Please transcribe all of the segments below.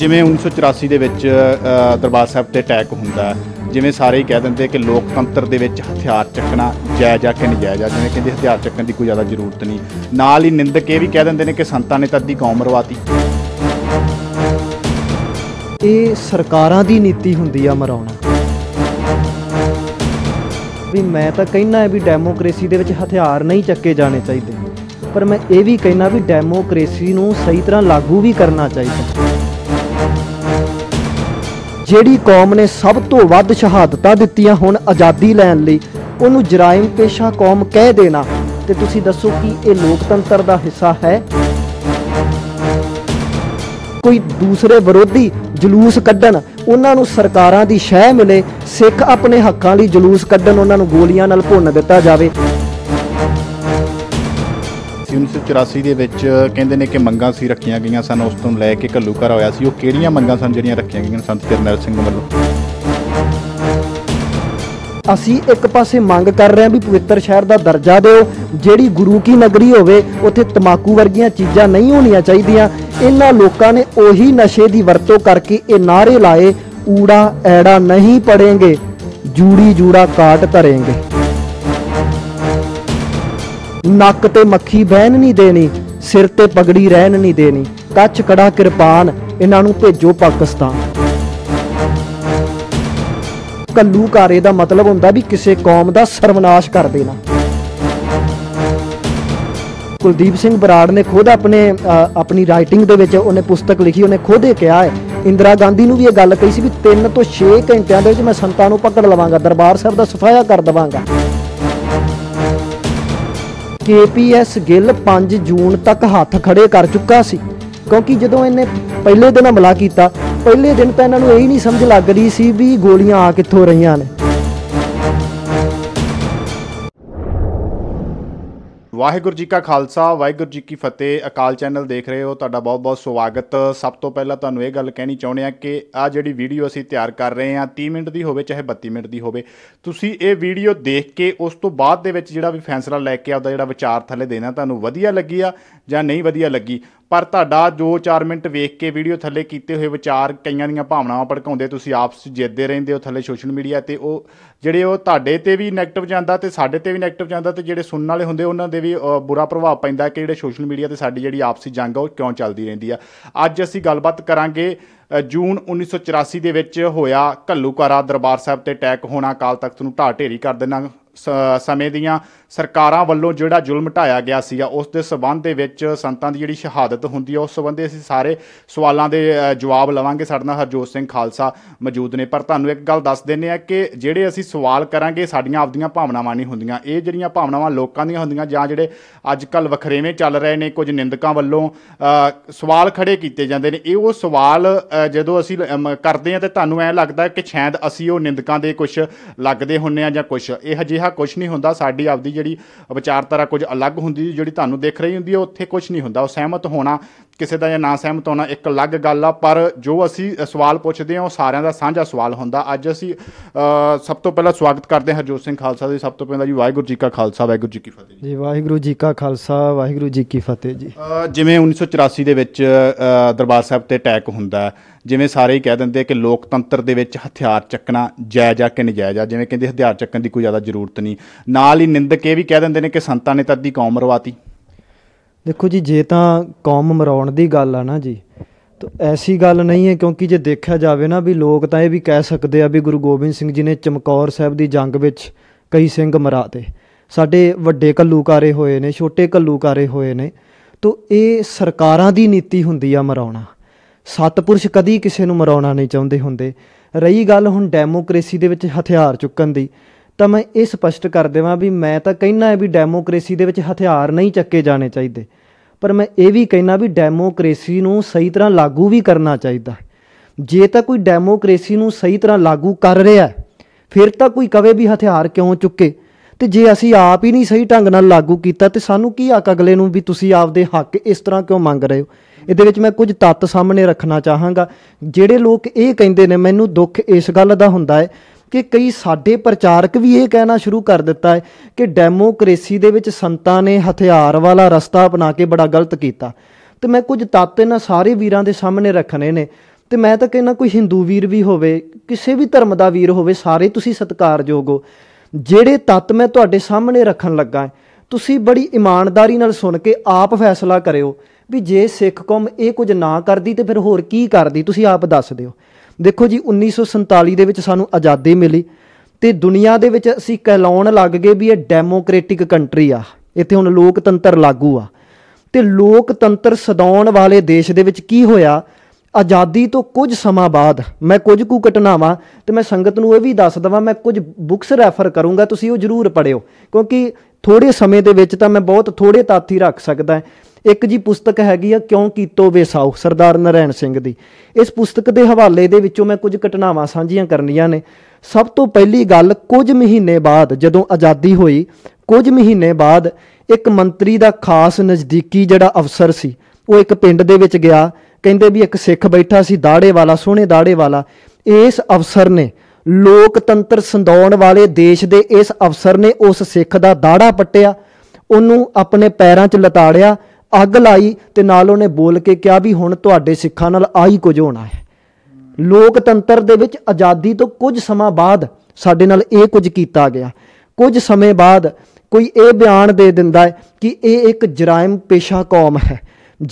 ਜਿਵੇਂ 1984 ਦੇ ਵਿੱਚ ਦਰਬਾਰ ਸਾਹਿਬ ਤੇ ਅਟੈਕ ਹੁੰਦਾ ਜਿਵੇਂ ਸਾਰੇ ਹੀ ਕਹਿ ਦਿੰਦੇ ਕਿ ਲੋਕਤੰਤਰ ਦੇ ਵਿੱਚ ਹਥਿਆਰ ਚੱਕਣਾ ਜਾਇਜ਼ ਆ ਕਿ ਨਜਾਇਜ਼ ਆ ਜਿਵੇਂ ਕਹਿੰਦੇ ਹਥਿਆਰ ਚੱਕਣ ਦੀ ਕੋਈ ਜ਼ਿਆਦਾ ਜ਼ਰੂਰਤ ਨਹੀਂ ਨਾਲ ਹੀ ਨਿੰਦਕ ਇਹ ਵੀ ਕਹਿ ਦਿੰਦੇ ਨੇ ਕਿ ਸੰਤਾਂ ਨੇ ਤਾਂ ਦੀ ਕੌਮ ਰਵਾਤੀ ਇਹ ਸਰਕਾਰਾਂ ਦੀ ਨੀਤੀ ਹੁੰਦੀ ਆ ਮਰਾਉਣਾ ਵੀ ਮੈਂ ਤਾਂ ਕਹਿਣਾ ਹੈ ਵੀ ਡੈਮੋਕ੍ਰੇਸੀ ਦੇ ਵਿੱਚ ਹਥਿਆਰ ਨਹੀਂ ਚੱਕੇ ਜਾਣੇ ਚਾਹੀਦੇ ਪਰ ਮੈਂ ਇਹ ਵੀ ਕਹਿਣਾ ਵੀ ਡੈਮੋਕ੍ਰੇਸੀ ਨੂੰ ਸਹੀ ਤਰ੍ਹਾਂ ਲਾਗੂ ਵੀ ਕਰਨਾ ਚਾਹੀਦਾ ਜਿਹੜੀ ਕੌਮ ਨੇ ਸਭ ਤੋਂ ਵੱਧ ਸ਼ਹਾਦਤਾਂ ਦਿੱਤੀਆਂ ਹੁਣ ਆਜ਼ਾਦੀ ਲੈਣ ਲਈ ਉਹਨੂੰ ਜਰਾਇਮ ਪੇਸ਼ਾ ਕੌਮ ਕਹਿ ਦੇਣਾ ਤੇ ਤੁਸੀਂ ਦੱਸੋ ਕਿ ਇਹ ਲੋਕਤੰਤਰ ਦਾ ਹਿੱਸਾ ਹੈ ਕੋਈ ਦੂਸਰੇ ਵਿਰੋਧੀ ਜਲੂਸ ਕੱਢਣ ਉਹਨਾਂ ਨੂੰ ਸਰਕਾਰਾਂ ਦੀ ਸ਼ਹਿ ਮਿਲੇ ਸਿੱਖ ਆਪਣੇ ਹੱਕਾਂ ਲਈ ਜਲੂਸ ਕੱਢਣ ਉਹਨਾਂ ਨੂੰ ਗੋਲੀਆਂ ਨਾਲ ਭੁੰਨ ਦਿੱਤਾ ਜਾਵੇ ਸੀ 1984 ਦੇ ਵਿੱਚ ਕਹਿੰਦੇ ਨੇ ਕਿ ਮੰਗਾਂ ਸੀ ਰੱਖੀਆਂ ਗਈਆਂ ਸਨ ਉਸ ਤੋਂ ਲੈ ਕੇ ਘੱਲੂਕਰ ਹੋਇਆ ਸੀ ਉਹ ਕਿਹੜੀਆਂ ਮੰਗਾਂ ਸਨ ਜਿਹੜੀਆਂ ਰੱਖੀਆਂ ਗਈਆਂ ਸੰਤ ਕਰਨੈਲ ਸਿੰਘ ਵੱਲੋਂ ਅਸੀਂ ਇੱਕ ਪਾਸੇ ਮੰਗ ਕਰ ਰਹੇ ਹਾਂ ਵੀ ਪਵਿੱਤਰ ਸ਼ਹਿਰ ਦਾ ਦਰਜਾ ਦਿਓ ਜਿਹੜੀ ਗੁਰੂ ਕੀ ਨਗਰੀ ਹੋਵੇ ਉੱਥੇ ਤਮਾਕੂ ਵਰਗੀਆਂ ਚੀਜ਼ਾਂ ਨਹੀਂ ਹੋਣੀਆਂ ਚਾਹੀਦੀਆਂ ਇਹਨਾਂ ਲੋਕਾਂ ਨੇ ਉਹੀ ਨਸ਼ੇ ਦੀ ਵਰਤੋਂ ਕਰਕੇ ਇਹ ਨਾਰੇ ਲਾਏ ਊੜਾ ਐੜਾ ਨਹੀਂ ਪੜेंगे ਜੂੜੀ ਜੂੜਾ ਕਾਟ ਧਰੇਗੇ ਨੱਕ ਤੇ ਮੱਖੀ ਬਹਿਣ ਨਹੀਂ ਦੇਣੀ ਸਿਰ ਤੇ ਪਗੜੀ ਰਹਿਣ ਨਹੀਂ ਦੇਣੀ ਕੱਚ ਕੜਾ ਕਿਰਪਾਨ ਇਹਨਾਂ ਨੂੰ ਭੇਜੋ ਪਾਕਿਸਤਾਨ ਕੱਲੂਕਾਰੇ ਦਾ ਮਤਲਬ ਹੁੰਦਾ ਵੀ ਕਿਸੇ ਕੌਮ ਦਾ ਸਰਵਨਾਸ਼ ਕਰ ਦੇਣਾ ਕੁਲਦੀਪ ਸਿੰਘ ਬਰਾੜ ਨੇ ਖੁਦ ਆਪਣੇ ਆਪਣੀ ਰਾਈਟਿੰਗ ਦੇ ਵਿੱਚ ਉਹਨੇ ਪੁਸਤਕ ਲਿਖੀ ਉਹਨੇ ਖੁਦ ਇਹ ਕਿਹਾ ਹੈ ਇੰਦਰਾ ਗਾਂਧੀ ਨੂੰ ਵੀ ਇਹ ਗੱਲ ਕਹੀ ਸੀ ਵੀ 3 ਤੋਂ 6 ਘੰਟਿਆਂ ਦੇ ਵਿੱਚ ਮੈਂ ਸੰਤਾਂ ਨੂੰ ਪਕੜ ਲਵਾਂਗਾ ਦਰਬਾਰ ਸਾਹਿਬ ਦਾ ਸਫਾਇਆ ਕਰ ਦਵਾਂਗਾ ਜੇਪੀਐਸ ਗਿੱਲ 5 ਜੂਨ ਤੱਕ ਹੱਥ ਖੜੇ ਕਰ ਚੁੱਕਾ ਸੀ ਕਿਉਂਕਿ ਜਦੋਂ ਇਹਨੇ ਪਹਿਲੇ ਦਿਨ ਹਮਲਾ ਕੀਤਾ ਪਹਿਲੇ ਦਿਨ ਤਾਂ ਇਹਨਾਂ ਨੂੰ ਇਹ ਹੀ ਨਹੀਂ ਸਮਝ ਲੱਗ ਰਹੀ ਸੀ ਵੀ ਗੋਲੀਆਂ ਆ ਕਿੱਥੋਂ ਰਹੀਆਂ ਨੇ ਵਾਹਿਗੁਰੂ ਜੀ ਕਾ ਖਾਲਸਾ ਵਾਹਿਗੁਰੂ ਜੀ ਕੀ ਫਤਿਹ ਅਕਾਲ ਚੈਨਲ ਦੇਖ ਰਹੇ ਹੋ ਤੁਹਾਡਾ ਬਹੁਤ-ਬਹੁਤ ਸਵਾਗਤ ਸਭ ਤੋਂ ਪਹਿਲਾਂ ਤੁਹਾਨੂੰ ਇਹ ਗੱਲ ਕਹਿਣੀ ਚਾਹੁੰਦੇ ਆ ਕਿ ਆ ਜਿਹੜੀ ਵੀਡੀਓ ਅਸੀਂ ਤਿਆਰ ਕਰ ਰਹੇ ਆ 30 ਮਿੰਟ ਦੀ ਹੋਵੇ ਚਾਹੇ 32 ਮਿੰਟ ਦੀ ਹੋਵੇ ਤੁਸੀਂ ਇਹ ਵੀਡੀਓ ਦੇਖ ਕੇ ਉਸ ਤੋਂ ਬਾਅਦ ਦੇ ਵਿੱਚ ਜਿਹੜਾ ਵੀ ਫੈਸਲਾ ਲੈ ਕੇ ਆਪਦਾ ਜਿਹੜਾ ਵਿਚਾਰ ਥੱਲੇ ਦੇਣਾ ਤੁਹਾਨੂੰ ਵਧੀਆ ਲੱਗੀ ਆ ਜਾਂ ਨਹੀਂ ਵਧੀਆ ਲੱਗੀ ਪਰ ਤੁਹਾਡਾ ਜੋ 4 ਮਿੰਟ ਵੇਖ ਕੇ ਵੀਡੀਓ ਥੱਲੇ ਕੀਤੇ ਹੋਏ ਵਿਚਾਰ ਕਈਆਂ ਦੀਆਂ ਭਾਵਨਾਵਾਂ ਭੜਕਾਉਂਦੇ ਤੁਸੀਂ ਆਪਸ ਵਿੱਚ ਜਿੱਦਦੇ ਰਹਿੰਦੇ ਹੋ ਥੱਲੇ ਸੋਸ਼ਲ ਮੀਡੀਆ ਤੇ ਉਹ ਜਿਹੜੇ ਉਹ ਤੁਹਾਡੇ ਤੇ ਵੀ 네ਗੇਟਿਵ ਜਾਂਦਾ ਤੇ ਸਾਡੇ ਤੇ ਵੀ 네ਗੇਟਿਵ ਜਾਂਦਾ ਤੇ ਜਿਹੜੇ ਸੁਣਨ ਵਾਲੇ ਹੁੰਦੇ ਉਹਨਾਂ ਦੇ ਵੀ ਬੁਰਾ ਪ੍ਰਭਾਵ ਪੈਂਦਾ ਕਿ ਜਿਹੜੇ ਸੋਸ਼ਲ ਮੀਡੀਆ ਤੇ ਸਾਡੀ ਜਿਹੜੀ ਆਪਸੀ ਜੰਗ ਉਹ ਕਿਉਂ ਚੱਲਦੀ ਰਹਿੰਦੀ ਆ ਅੱਜ ਅਸੀਂ ਗੱਲਬਾਤ ਕਰਾਂਗੇ ਜੂਨ 1984 ਦੇ ਵਿੱਚ ਹੋਇਆ ਘੱਲੂਕਾਰਾ ਦਰਬਾਰ ਸਾਹਿਬ ਤੇ ਅਟੈਕ ਹੋਣਾ ਕਾਲ ਤਖਤ ਨੂੰ ਢਾਹ ਢੇਰੀ ਕਰ ਦੇਣਾ ਸਮੇਂ ਦੀਆਂ ਸਰਕਾਰਾਂ ਵੱਲੋਂ ਜਿਹੜਾ ਜ਼ੁਲਮ ਢਾਇਆ ਗਿਆ ਸੀ ਉਸ ਦੇ ਸਬੰਧ ਦੇ ਵਿੱਚ ਸੰਤਾਂ ਦੀ ਜਿਹੜੀ ਸ਼ਹਾਦਤ ਹੁੰਦੀ ਹੈ ਉਸ ਸਬੰਧੇ ਅਸੀਂ ਸਾਰੇ ਸਵਾਲਾਂ ਦੇ ਜਵਾਬ ਲਵਾਂਗੇ ਸਾਡੇ ਨਾਲ ਹਰਜੋਤ ਸਿੰਘ ਖਾਲਸਾ ਮੌਜੂਦ ਨੇ ਪਰ ਤੁਹਾਨੂੰ ਇੱਕ ਗੱਲ ਦੱਸ ਦਿੰਨੇ ਆ ਕਿ ਜਿਹੜੇ ਅਸੀਂ ਸਵਾਲ ਕਰਾਂਗੇ ਸਾਡੀਆਂ ਆਪਦੀਆਂ ਭਾਵਨਾਵਾਂ ਨਹੀਂ ਹੁੰਦੀਆਂ ਇਹ ਜਿਹੜੀਆਂ ਭਾਵਨਾਵਾਂ ਲੋਕਾਂ ਦੀਆਂ ਹੁੰਦੀਆਂ ਜਾਂ ਜਿਹੜੇ ਅੱਜ ਕੱਲ ਵਖਰੇਵੇਂ ਚੱਲ ਰਹੇ ਨੇ ਕੁਝ ਨਿੰਦਕਾਂ ਵੱਲੋਂ ਸਵਾਲ ਖੜੇ ਕੀਤੇ ਜਾਂਦੇ ਨੇ ਇਹ ਉਹ ਸਵਾਲ ਜਦੋਂ ਅਸੀਂ ਕਰਦੇ ਆ ਤੇ ਤੁਹਾਨੂੰ ਐ ਲੱਗਦਾ ਕਿ ਸ਼ਾਇਦ ਅਸੀਂ ਉਹ ਨਿੰਦਕਾਂ ਦੇ ਕੁਝ ਲੱਗਦੇ ਹੁੰਨੇ ਆ ਜਾਂ ਕੁਝ ਇਹ ਹਜੇ ਅਜਿਹਾ ਕੁਝ ਨਹੀਂ ਹੁੰਦਾ ਸਾਡੀ ਆਪਦੀ ਜਿਹੜੀ ਵਿਚਾਰਧਾਰਾ ਕੁਝ ਅਲੱਗ ਹੁੰਦੀ ਜਿਹੜੀ ਤੁਹਾਨੂੰ ਦਿਖ ਰਹੀ ਹੁੰਦੀ ਹੈ ਉੱਥੇ ਕੁਝ ਨਹੀਂ ਹੁੰਦਾ ਉਹ ਸਹਿਮਤ ਹੋਣਾ ਕਿਸੇ ਦਾ ਜਾਂ ਨਾ ਸਹਿਮਤ ਹੋਣਾ ਇੱਕ ਅਲੱਗ ਗੱਲ ਆ ਪਰ ਜੋ ਅਸੀਂ ਸਵਾਲ ਪੁੱਛਦੇ ਹਾਂ ਉਹ ਸਾਰਿਆਂ ਦਾ ਸਾਂਝਾ ਸਵਾਲ ਹੁੰਦਾ ਅੱਜ ਅਸੀਂ ਸਭ ਤੋਂ ਪਹਿਲਾਂ ਸਵਾਗਤ ਕਰਦੇ ਹਾਂ ਹਰਜੋਤ ਸਿੰਘ ਖਾਲਸਾ ਦੇ ਸਭ ਤੋਂ ਪਹਿਲਾਂ ਜੀ ਵਾਹਿਗੁਰੂ ਜੀ ਕਾ ਖਾਲਸਾ ਵਾਹਿਗੁਰੂ ਜੀ ਕੀ ਫਤਿਹ ਜੀ ਵਾਹਿਗੁਰੂ ਜੀ ਕਾ ਖਾਲਸਾ ਵਾਹਿਗੁਰੂ ਜੀ ਕੀ ਫਤਿਹ ਜੀ ਜਿਵੇਂ 1984 ਦੇ ਵਿੱਚ ਦਰਬਾਰ ਸਾਹਿਬ ਤੇ ਅਟੈਕ ਹੁੰਦਾ ਜਿਵੇਂ ਸਾਰੇ ਹੀ ਕਹਿ ਦਿੰਦੇ ਕਿ ਲੋਕਤੰਤਰ ਦੇ ਵਿੱਚ ਹਥਿਆਰ ਚੱਕਣਾ ਜਾਇਜ਼ ਆ ਕਿ ਨਜਾਇਜ਼ ਆ ਜਿਵੇਂ ਕਹਿੰਦੇ ਹਥਿਆਰ ਚੱਕਣ ਦੀ ਕੋਈ ਜ਼ਿਆਦਾ ਜ਼ਰੂਰਤ ਨਹੀਂ ਨਾਲ ਹੀ ਨਿੰਦਕ ਇਹ ਵੀ ਕਹਿ ਦਿੰਦੇ ਨੇ ਕਿ ਸੰਤਾਂ ਨੇ ਤਾਂ ਦੀ ਕੌਮ ਰਵਾਤੀ ਦੇਖੋ ਜੀ ਜੇ ਤਾਂ ਕੌਮ ਮਰਾਉਣ ਦੀ ਗੱਲ ਆ ਨਾ ਜੀ ਤਾਂ ਐਸੀ ਗੱਲ ਨਹੀਂ ਹੈ ਕਿਉਂਕਿ ਜੇ ਦੇਖਿਆ ਜਾਵੇ ਨਾ ਵੀ ਲੋਕ ਤਾਂ ਇਹ ਵੀ ਕਹਿ ਸਕਦੇ ਆ ਵੀ ਗੁਰੂ ਗੋਬਿੰਦ ਸਿੰਘ ਜੀ ਨੇ ਚਮਕੌਰ ਸਾਹਿਬ ਦੀ ਜੰਗ ਵਿੱਚ ਕਈ ਸਿੰਘ ਮਰਾਤੇ ਸਾਡੇ ਵੱਡੇ ਕੱਲੂਕਾਰੇ ਹੋਏ ਨੇ ਛੋਟੇ ਕੱਲੂਕਾਰੇ ਹੋਏ ਨੇ ਤਾਂ ਇਹ ਸਰਕਾਰਾਂ ਦੀ ਨੀਤੀ ਹੁੰਦੀ ਆ ਮਰਾਉਣਾ ਸਤਪੁਰਸ਼ ਕਦੀ ਕਿਸੇ ਨੂੰ ਮਰਾਉਣਾ ਨਹੀਂ ਚਾਹੁੰਦੇ ਹੁੰਦੇ ਰਹੀ ਗੱਲ ਹੁਣ ਡੈਮੋਕ੍ਰੇਸੀ ਦੇ ਵਿੱਚ ਹਥਿਆਰ ਚੁੱਕਣ ਦੀ ਤਾਂ ਮੈਂ ਇਹ ਸਪਸ਼ਟ ਕਰ ਦੇਵਾਂ ਵੀ ਮੈਂ ਤਾਂ ਕਹਿਣਾ ਹੈ ਵੀ ਡੈਮੋਕ੍ਰੇਸੀ ਦੇ ਵਿੱਚ ਹਥਿਆਰ ਨਹੀਂ ਚੱਕੇ ਜਾਣੇ ਚਾਹੀਦੇ ਪਰ ਮੈਂ ਇਹ ਵੀ ਕਹਿਣਾ ਵੀ ਡੈਮੋਕ੍ਰੇਸੀ ਨੂੰ ਸਹੀ ਤਰ੍ਹਾਂ ਲਾਗੂ ਵੀ ਕਰਨਾ ਚਾਹੀਦਾ ਜੇ ਤਾਂ ਕੋਈ ਡੈਮੋਕ੍ਰੇਸੀ ਨੂੰ ਸਹੀ ਤਰ੍ਹਾਂ ਲਾਗੂ ਕਰ ਰਿਹਾ ਹੈ ਫਿਰ ਤਾਂ ਕੋਈ ਕਵੇ ਵੀ ਹਥਿਆਰ ਕਿਉਂ ਚੁੱਕੇ ਤੇ ਜੇ ਅਸੀਂ ਆਪ ਹੀ ਨਹੀਂ ਸਹੀ ਢੰਗ ਨਾਲ ਲਾਗੂ ਕੀਤਾ ਤੇ ਸਾਨੂੰ ਕੀ ਹੱਕ ਅਗਲੇ ਨੂੰ ਵੀ ਤੁਸੀਂ ਆਪਦੇ ਹੱਕ ਇਸ ਤਰ੍ਹਾਂ ਕਿਉਂ ਮੰਗ ਰਹੇ ਹੋ ਇਹਦੇ ਵਿੱਚ ਮੈਂ ਕੁਝ ਤੱਤ ਸਾਹਮਣੇ ਰੱਖਣਾ ਚਾਹਾਂਗਾ ਜਿਹੜੇ ਲੋਕ ਇਹ ਕਹਿੰਦੇ ਨੇ ਮੈਨੂੰ ਦੁੱਖ ਇਸ ਗੱਲ ਦਾ ਹੁੰਦਾ ਹੈ ਕਿ ਕਈ ਸਾਡੇ ਪ੍ਰਚਾਰਕ ਵੀ ਇਹ ਕਹਿਣਾ ਸ਼ੁਰੂ ਕਰ ਦਿੱਤਾ ਹੈ ਕਿ ਡੈਮੋਕ੍ਰੇਸੀ ਦੇ ਵਿੱਚ ਸੰਤਾਂ ਨੇ ਹਥਿਆਰ ਵਾਲਾ ਰਸਤਾ ਅਪਣਾ ਕੇ ਬੜਾ ਗਲਤ ਕੀਤਾ ਤੇ ਮੈਂ ਕੁਝ ਤੱਤ ਇਹਨਾਂ ਸਾਰੇ ਵੀਰਾਂ ਦੇ ਸਾਹਮਣੇ ਰੱਖਣੇ ਨੇ ਤੇ ਮੈਂ ਤਾਂ ਕਹਿੰਦਾ ਕੋਈ ਹਿੰਦੂ ਵੀਰ ਵੀ ਹੋਵੇ ਕਿਸੇ ਵੀ ਧਰਮ ਦਾ ਵੀਰ ਹੋਵੇ ਸਾਰੇ ਤੁਸੀਂ ਸਤਿਕਾਰਯੋਗ ਹੋ ਜਿਹੜੇ ਤੱਤ ਮੈਂ ਤੁਹਾਡੇ ਸਾਹਮਣੇ ਰੱਖਣ ਲੱਗਾ ਤੁਸੀਂ ਬੜੀ ਇਮਾਨਦਾਰੀ ਨਾਲ ਸੁਣ ਕੇ ਆਪ ਫੈਸਲਾ ਕਰਿਓ ਵੀ ਜੇ ਸਿੱਖ ਕੌਮ ਇਹ ਕੁਝ ਨਾ ਕਰਦੀ ਤੇ ਫਿਰ ਹੋਰ ਕੀ ਕਰਦੀ ਤੁਸੀਂ ਆਪ ਦੱਸ ਦਿਓ ਦੇਖੋ ਜੀ 1947 ਦੇ ਵਿੱਚ ਸਾਨੂੰ ਆਜ਼ਾਦੀ ਮਿਲੀ ਤੇ ਦੁਨੀਆ ਦੇ ਵਿੱਚ ਅਸੀਂ ਕਹਿਲਾਉਣ ਲੱਗ ਗਏ ਵੀ ਇਹ ਡੈਮੋਕ੍ਰੈਟਿਕ ਕੰਟਰੀ ਆ ਇੱਥੇ ਹੁਣ ਲੋਕਤੰਤਰ ਲਾਗੂ ਆ ਤੇ ਲੋਕਤੰਤਰ ਸਦਾਉਣ ਵਾਲੇ ਦੇਸ਼ ਦੇ ਵਿੱਚ ਕੀ ਹੋਇਆ ਆਜ਼ਾਦੀ ਤੋਂ ਕੁਝ ਸਮਾਂ ਬਾਅਦ ਮੈਂ ਕੁਝ ਕੁ ਘਟਨਾਵਾਂ ਤੇ ਮੈਂ ਸੰਗਤ ਨੂੰ ਇਹ ਵੀ ਦੱਸ ਦਵਾਂ ਮੈਂ ਕੁਝ ਬੁੱਕਸ ਰੈਫਰ ਕਰੂੰਗਾ ਤੁਸੀਂ ਉਹ ਜ਼ਰੂਰ ਪੜਿਓ ਕਿਉਂਕਿ ਥੋੜੇ ਸਮੇਂ ਦੇ ਵਿੱਚ ਤਾਂ ਮੈਂ ਬਹੁਤ ਥੋੜੇ ਤੱਥ ਹੀ ਰੱਖ ਸਕਦਾ ਇੱਕ ਜੀ ਪੁਸਤਕ ਹੈਗੀ ਆ ਕਿਉਂ ਕੀਤੋ ਵੇਸਾਉ ਸਰਦਾਰ ਨਰੈਣ ਸਿੰਘ ਦੀ ਇਸ ਪੁਸਤਕ ਦੇ ਹਵਾਲੇ ਦੇ ਵਿੱਚੋਂ ਮੈਂ ਕੁਝ ਘਟਨਾਵਾਂ ਸਾਂਝੀਆਂ ਕਰਨੀਆਂ ਨੇ ਸਭ ਤੋਂ ਪਹਿਲੀ ਗੱਲ ਕੁਝ ਮਹੀਨੇ ਬਾਅਦ ਜਦੋਂ ਆਜ਼ਾਦੀ ਹੋਈ ਕੁਝ ਮਹੀਨੇ ਬਾਅਦ ਇੱਕ ਮੰਤਰੀ ਦਾ ਖਾਸ ਨਜ਼ਦੀਕੀ ਜਿਹੜਾ ਅਫਸਰ ਸੀ ਉਹ ਇੱਕ ਪਿੰਡ ਦੇ ਵਿੱਚ ਗਿਆ ਕਹਿੰਦੇ ਵੀ ਇੱਕ ਸਿੱਖ ਬੈਠਾ ਸੀ ਦਾੜੇ ਵਾਲਾ ਸੋਹਣੇ ਦਾੜੇ ਵਾਲਾ ਇਸ ਅਫਸਰ ਨੇ ਲੋਕਤੰਤਰ ਸੰਦੌਣ ਵਾਲੇ ਦੇਸ਼ ਦੇ ਇਸ ਅਫਸਰ ਨੇ ਉਸ ਸਿੱਖ ਦਾ ਦਾੜਾ ਪੱਟਿਆ ਉਹਨੂੰ ਆਪਣੇ ਪੈਰਾਂ 'ਚ ਲਤਾੜਿਆ ਅੱਗ ਲਾਈ ਤੇ ਨਾਲ ਉਹਨੇ ਬੋਲ ਕੇ ਕਿਹਾ ਵੀ ਹੁਣ ਤੁਹਾਡੇ ਸਿੱਖਾਂ ਨਾਲ ਆਹੀ ਕੁਝ ਹੋਣਾ ਹੈ ਲੋਕਤੰਤਰ ਦੇ ਵਿੱਚ ਆਜ਼ਾਦੀ ਤੋਂ ਕੁਝ ਸਮਾਂ ਬਾਅਦ ਸਾਡੇ ਨਾਲ ਇਹ ਕੁਝ ਕੀਤਾ ਗਿਆ ਕੁਝ ਸਮੇਂ ਬਾਅਦ ਕੋਈ ਇਹ ਬਿਆਨ ਦੇ ਦਿੰਦਾ ਹੈ ਕਿ ਇਹ ਇੱਕ ਜਰਾਇਮ ਪੇਸ਼ਾ ਕੌਮ ਹੈ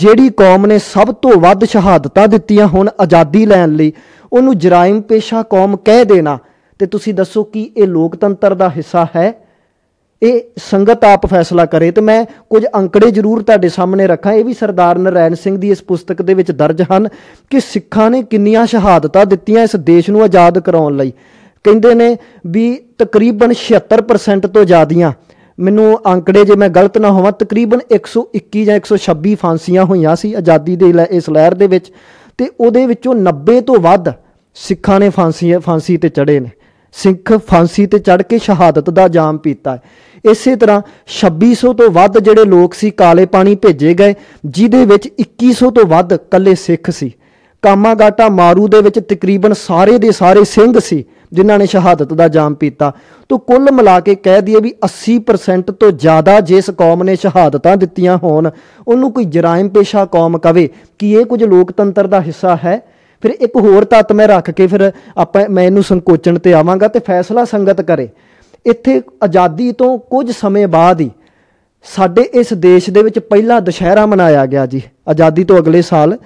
ਜਿਹੜੀ ਕੌਮ ਨੇ ਸਭ ਤੋਂ ਵੱਧ ਸ਼ਹਾਦਤਾਂ ਦਿੱਤੀਆਂ ਹੁਣ ਆਜ਼ਾਦੀ ਲੈਣ ਲਈ ਉਹਨੂੰ ਜਰਾਇਮ ਪੇਸ਼ਾ ਕੌਮ ਕਹਿ ਦੇਣਾ ਤੇ ਤੁਸੀਂ ਦੱਸੋ ਕਿ ਇਹ ਲੋਕਤੰਤਰ ਦਾ ਹਿੱਸਾ ਹੈ ਇਹ ਸੰਗਤ ਆਪ ਫੈਸਲਾ ਕਰੇ ਤੇ ਮੈਂ ਕੁਝ ਅੰਕੜੇ ਜ਼ਰੂਰ ਤੁਹਾਡੇ ਸਾਹਮਣੇ ਰੱਖਾਂ ਇਹ ਵੀ ਸਰਦਾਰ ਨਰੈਣ ਸਿੰਘ ਦੀ ਇਸ ਪੁਸਤਕ ਦੇ ਵਿੱਚ ਦਰਜ ਹਨ ਕਿ ਸਿੱਖਾਂ ਨੇ ਕਿੰਨੀਆਂ ਸ਼ਹਾਦਤਾਂ ਦਿੱਤੀਆਂ ਇਸ ਦੇਸ਼ ਨੂੰ ਆਜ਼ਾਦ ਕਰਾਉਣ ਲਈ ਕਹਿੰਦੇ ਨੇ ਵੀ ਤਕਰੀਬਨ 76% ਤੋਂ ਜ਼ਿਆਦੀਆਂ ਮੈਨੂੰ ਅੰਕੜੇ ਜੇ ਮੈਂ ਗਲਤ ਨਾ ਹੋਵਾਂ ਤਕਰੀਬਨ 121 ਜਾਂ 126 ਫਾਂਸੀਆਂ ਹੋਈਆਂ ਸੀ ਆਜ਼ਾਦੀ ਦੇ ਇਸ ਲਹਿਰ ਦੇ ਵਿੱਚ ਤੇ ਉਹਦੇ ਵਿੱਚੋਂ 90 ਤੋਂ ਵੱਧ ਸਿੱਖਾਂ ਨੇ ਫਾਂਸੀ ਫਾਂਸੀ ਤੇ ਚੜੇ ਨੇ ਸਿੱਖ ਫਾਂਸੀ ਤੇ ਚੜ ਕੇ ਸ਼ਹਾਦਤ ਦਾ ਜਾਮ ਪੀਤਾ ਹੈ ਇਸੇ ਤਰ੍ਹਾਂ 2600 ਤੋਂ ਵੱਧ ਜਿਹੜੇ ਲੋਕ ਸੀ ਕਾਲੇ ਪਾਣੀ ਭੇਜੇ ਗਏ ਜਿਦੇ ਵਿੱਚ 2100 ਤੋਂ ਵੱਧ ਕੱਲੇ ਸਿੱਖ ਸੀ ਕਾਮਾਗਾਟਾ ਮਾਰੂ ਦੇ ਵਿੱਚ ਤਕਰੀਬਨ ਸਾਰੇ ਦੇ ਸਾਰੇ ਸਿੰਘ ਸੀ ਜਿਨ੍ਹਾਂ ਨੇ ਸ਼ਹਾਦਤ ਦਾ ਜਾਮ ਪੀਤਾ ਤੋਂ ਕੁੱਲ ਮਿਲਾ ਕੇ ਕਹਿ ਦਈਏ ਵੀ 80% ਤੋਂ ਜ਼ਿਆਦਾ ਜਿਸ ਕੌਮ ਨੇ ਸ਼ਹਾਦਤਾਂ ਦਿੱਤੀਆਂ ਹੋਣ ਉਹਨੂੰ ਕੋਈ ਜਰਾਇਮ ਪੇਸ਼ਾ ਕੌਮ ਕਵੇ ਕਿ ਇਹ ਕੁਝ ਲੋਕਤੰਤਰ ਦਾ ਹਿੱਸਾ ਹੈ ਫਿਰ ਇੱਕ ਹੋਰ ਤੱਤ ਮੈਂ ਰੱਖ ਕੇ ਫਿਰ ਆਪਾਂ ਮੈਂ ਇਹਨੂੰ ਸੰਕੋਚਣ ਤੇ ਆਵਾਂਗਾ ਤੇ ਫੈਸਲਾ ਸੰਗਤ ਕਰੇ ਇੱਥੇ ਆਜ਼ਾਦੀ ਤੋਂ ਕੁਝ ਸਮੇਂ ਬਾਅਦ ਹੀ ਸਾਡੇ ਇਸ ਦੇਸ਼ ਦੇ ਵਿੱਚ ਪਹਿਲਾ ਦੁਸ਼ਹਿਰਾ ਮਨਾਇਆ ਗਿਆ ਜੀ ਆਜ਼ਾਦੀ ਤੋਂ ਅਗਲੇ ਸਾਲ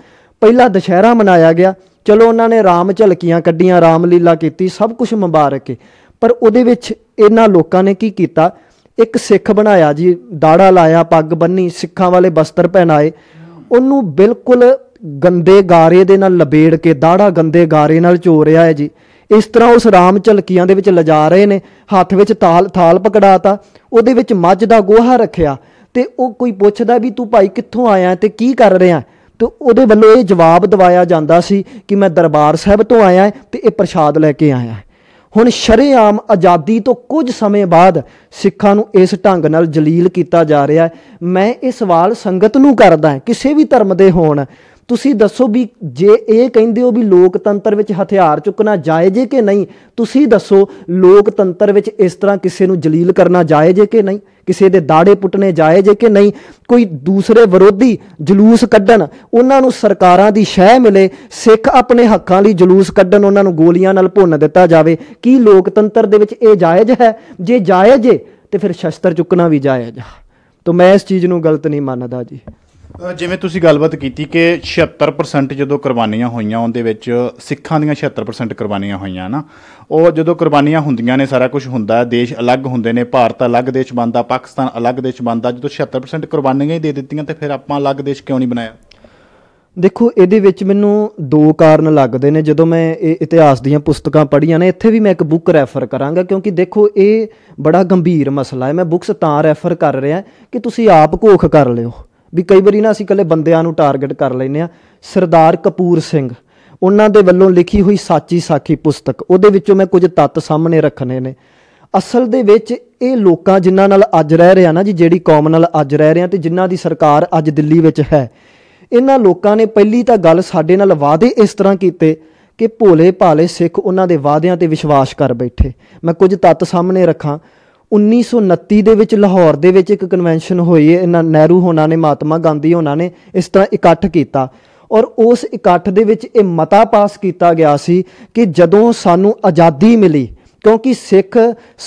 ਪਹਿਲਾ ਦੁਸ਼ਹਿਰਾ ਮਨਾਇਆ ਗਿਆ ਚਲੋ ਉਹਨਾਂ ਨੇ ਰਾਮ ਝਲਕੀਆਂ ਕੱਢੀਆਂ ਰਾਮ ਲੀਲਾ ਕੀਤੀ ਸਭ ਕੁਝ ਮੁਬਾਰਕ ਹੈ ਪਰ ਉਹਦੇ ਵਿੱਚ ਇਹਨਾਂ ਲੋਕਾਂ ਨੇ ਕੀ ਕੀਤਾ ਇੱਕ ਸਿੱਖ ਬਣਾਇਆ ਜੀ ਦਾੜਾ ਲਾਇਆ ਪੱਗ ਬੰਨੀ ਸਿੱਖਾਂ ਵਾਲੇ ਬਸਤਰ ਪਹਿਨਾਏ ਉਹਨੂੰ ਬਿਲਕੁਲ ਗੰਦੇ ਗਾਰੇ ਦੇ ਨਾਲ ਲਬੇੜ ਕੇ ਦਾੜਾ ਗੰਦੇ ਗਾਰੇ ਨਾਲ ਚੋਰਿਆ ਹੈ ਜੀ ਇਸ ਤਰ੍ਹਾਂ ਉਸ ਰਾਮ ਚਲਕੀਆਂ ਦੇ ਵਿੱਚ ਲਜਾ ਰਹੇ ਨੇ ਹੱਥ ਵਿੱਚ ਤਾਲ ਥਾਲ ਪਕੜਾਤਾ ਉਹਦੇ ਵਿੱਚ ਮੱਝ ਦਾ ਗੋਹਾ ਰੱਖਿਆ ਤੇ ਉਹ ਕੋਈ ਪੁੱਛਦਾ ਵੀ ਤੂੰ ਭਾਈ ਕਿੱਥੋਂ ਆਇਆ ਤੇ ਕੀ ਕਰ ਰਿਹਾ ਤੇ ਉਹਦੇ ਵੱਲੋਂ ਇਹ ਜਵਾਬ ਦਵਾਇਆ ਜਾਂਦਾ ਸੀ ਕਿ ਮੈਂ ਦਰਬਾਰ ਸਾਹਿਬ ਤੋਂ ਆਇਆ ਤੇ ਇਹ ਪ੍ਰਸ਼ਾਦ ਲੈ ਕੇ ਆਇਆ ਹੁਣ ਸ਼ਰੇਆਮ ਆਜ਼ਾਦੀ ਤੋਂ ਕੁਝ ਸਮੇਂ ਬਾਅਦ ਸਿੱਖਾਂ ਨੂੰ ਇਸ ਢੰਗ ਨਾਲ ਜਲੀਲ ਕੀਤਾ ਜਾ ਰਿਹਾ ਹੈ ਮੈਂ ਇਹ ਸਵਾਲ ਸੰਗਤ ਨੂੰ ਕਰਦਾ ਕਿਸੇ ਵੀ ਧਰਮ ਦੇ ਹੋਣ ਤੁਸੀਂ ਦੱਸੋ ਵੀ ਜੇ ਇਹ ਕਹਿੰਦੇ ਹੋ ਵੀ ਲੋਕਤੰਤਰ ਵਿੱਚ ਹਥਿਆਰ ਚੁੱਕਣਾ ਜਾਇਜ਼ ਹੈ ਕਿ ਨਹੀਂ ਤੁਸੀਂ ਦੱਸੋ ਲੋਕਤੰਤਰ ਵਿੱਚ ਇਸ ਤਰ੍ਹਾਂ ਕਿਸੇ ਨੂੰ ਜਲੀਲ ਕਰਨਾ ਜਾਇਜ਼ ਹੈ ਕਿ ਨਹੀਂ ਕਿਸੇ ਦੇ ਦਾੜੇ ਪੁੱਟਨੇ ਜਾਇਜ਼ ਹੈ ਕਿ ਨਹੀਂ ਕੋਈ ਦੂਸਰੇ ਵਿਰੋਧੀ ਜਲੂਸ ਕੱਢਣ ਉਹਨਾਂ ਨੂੰ ਸਰਕਾਰਾਂ ਦੀ ਸ਼ਹਿ ਮਿਲੇ ਸਿੱਖ ਆਪਣੇ ਹੱਕਾਂ ਲਈ ਜਲੂਸ ਕੱਢਣ ਉਹਨਾਂ ਨੂੰ ਗੋਲੀਆਂ ਨਾਲ ਭੁੰਨ ਦਿੱਤਾ ਜਾਵੇ ਕੀ ਲੋਕਤੰਤਰ ਦੇ ਵਿੱਚ ਇਹ ਜਾਇਜ਼ ਹੈ ਜੇ ਜਾਇਜ਼ ਹੈ ਤੇ ਫਿਰ ਸ਼ਸਤਰ ਚੁੱਕਣਾ ਵੀ ਜਾਇਜ਼ ਹੈ ਤਾਂ ਮੈਂ ਇਸ ਚੀਜ਼ ਨੂੰ ਗਲਤ ਨਹੀਂ ਮੰਨਦਾ ਜੀ ਜਿਵੇਂ ਤੁਸੀਂ ਗੱਲਬਾਤ ਕੀਤੀ ਕਿ 76% ਜਦੋਂ ਕੁਰਬਾਨੀਆਂ ਹੋਈਆਂ ਉਹਦੇ ਵਿੱਚ ਸਿੱਖਾਂ ਦੀਆਂ 76% ਕੁਰਬਾਨੀਆਂ ਹੋਈਆਂ ਨਾ ਉਹ ਜਦੋਂ ਕੁਰਬਾਨੀਆਂ ਹੁੰਦੀਆਂ ਨੇ ਸਾਰਾ ਕੁਝ ਹੁੰਦਾ ਹੈ ਦੇਸ਼ ਅਲੱਗ ਹੁੰਦੇ ਨੇ ਭਾਰਤ ਅਲੱਗ ਦੇਸ਼ ਬਣਦਾ ਪਾਕਿਸਤਾਨ ਅਲੱਗ ਦੇਸ਼ ਬਣਦਾ ਜਦੋਂ 76% ਕੁਰਬਾਨੀਆਂ ਹੀ ਦੇ ਦਿੱਤੀਆਂ ਤੇ ਫਿਰ ਆਪਾਂ ਅਲੱਗ ਦੇਸ਼ ਕਿਉਂ ਨਹੀਂ ਬਣਾਇਆ ਦੇਖੋ ਇਹਦੇ ਵਿੱਚ ਮੈਨੂੰ ਦੋ ਕਾਰਨ ਲੱਗਦੇ ਨੇ ਜਦੋਂ ਮੈਂ ਇਹ ਇਤਿਹਾਸ ਦੀਆਂ ਪੁਸਤਕਾਂ ਪੜ੍ਹੀਆਂ ਨੇ ਇੱਥੇ ਵੀ ਮੈਂ ਇੱਕ ਬੁੱਕ ਰੈਫਰ ਕਰਾਂਗਾ ਕਿਉਂਕਿ ਦੇਖੋ ਇਹ ਬੜਾ ਗੰਭੀਰ ਮਸਲਾ ਹੈ ਮੈਂ ਬੁੱਕਸ ਤਾਂ ਰੈਫਰ ਕਰ ਰਿਹਾ ਕਿ ਤੁਸੀਂ ਆਪ ਘੋਖ ਕਰ ਲਿਓ ਵੀ ਕਈ ਵਾਰੀ ਨਾ ਅਸੀਂ ਕੱਲੇ ਬੰਦਿਆਂ ਨੂੰ ਟਾਰਗੇਟ ਕਰ ਲੈਨੇ ਆ ਸਰਦਾਰ ਕਪੂਰ ਸਿੰਘ ਉਹਨਾਂ ਦੇ ਵੱਲੋਂ ਲਿਖੀ ਹੋਈ ਸਾਚੀ ਸਾਖੀ ਪੁਸਤਕ ਉਹਦੇ ਵਿੱਚੋਂ ਮੈਂ ਕੁਝ ਤੱਤ ਸਾਹਮਣੇ ਰੱਖਨੇ ਨੇ ਅਸਲ ਦੇ ਵਿੱਚ ਇਹ ਲੋਕਾਂ ਜਿਨ੍ਹਾਂ ਨਾਲ ਅੱਜ ਰਹਿ ਰਿਹਾ ਨਾ ਜੀ ਜਿਹੜੀ ਕੌਮ ਨਾਲ ਅੱਜ ਰਹਿ ਰਿਹਾ ਤੇ ਜਿਨ੍ਹਾਂ ਦੀ ਸਰਕਾਰ ਅੱਜ ਦਿੱਲੀ ਵਿੱਚ ਹੈ ਇਹਨਾਂ ਲੋਕਾਂ ਨੇ ਪਹਿਲੀ ਤਾਂ ਗੱਲ ਸਾਡੇ ਨਾਲ ਵਾਅਦੇ ਇਸ ਤਰ੍ਹਾਂ ਕੀਤੇ ਕਿ ਭੋਲੇ ਭਾਲੇ ਸਿੱਖ ਉਹਨਾਂ ਦੇ ਵਾਅਦਿਆਂ ਤੇ ਵਿਸ਼ਵਾਸ ਕਰ ਬੈਠੇ ਮੈਂ ਕੁਝ ਤੱਤ ਸਾਹਮਣੇ ਰੱਖਾਂ 1929 ਦੇ ਵਿੱਚ ਲਾਹੌਰ ਦੇ ਵਿੱਚ ਇੱਕ ਕਨਵੈਨਸ਼ਨ ਹੋਈ ਇਹਨਾਂ ਨਹਿਰੂ ਹੋਣਾ ਨੇ ਮਹਾਤਮਾ ਗਾਂਧੀ ਹੋਣਾ ਨੇ ਇਸ ਤਰ੍ਹਾਂ ਇਕੱਠ ਕੀਤਾ ਔਰ ਉਸ ਇਕੱਠ ਦੇ ਵਿੱਚ ਇਹ ਮਤਾ ਪਾਸ ਕੀਤਾ ਗਿਆ ਸੀ ਕਿ ਜਦੋਂ ਸਾਨੂੰ ਆਜ਼ਾਦੀ ਮਿਲੀ ਕਿਉਂਕਿ ਸਿੱਖ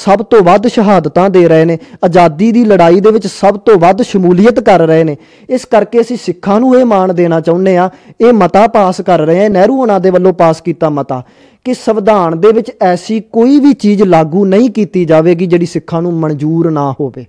ਸਭ ਤੋਂ ਵੱਧ ਸ਼ਹਾਦਤਾਂ ਦੇ ਰਹੇ ਨੇ ਆਜ਼ਾਦੀ ਦੀ ਲੜਾਈ ਦੇ ਵਿੱਚ ਸਭ ਤੋਂ ਵੱਧ ਸ਼ਮੂਲੀਅਤ ਕਰ ਰਹੇ ਨੇ ਇਸ ਕਰਕੇ ਅਸੀਂ ਸਿੱਖਾਂ ਨੂੰ ਇਹ ਮਾਣ ਦੇਣਾ ਚਾਹੁੰਦੇ ਆ ਇਹ ਮਤਾ ਪਾਸ ਕਰ ਰਹੇ ਆ ਨਹਿਰੂ ਹੋਣਾ ਦੇ ਵੱਲੋਂ ਪਾਸ ਕੀਤਾ ਮਤਾ ਕਿ ਸੰਵਿਧਾਨ ਦੇ ਵਿੱਚ ਐਸੀ ਕੋਈ ਵੀ ਚੀਜ਼ ਲਾਗੂ ਨਹੀਂ ਕੀਤੀ ਜਾਵੇਗੀ ਜਿਹੜੀ ਸਿੱਖਾਂ ਨੂੰ ਮਨਜ਼ੂਰ ਨਾ ਹੋਵੇ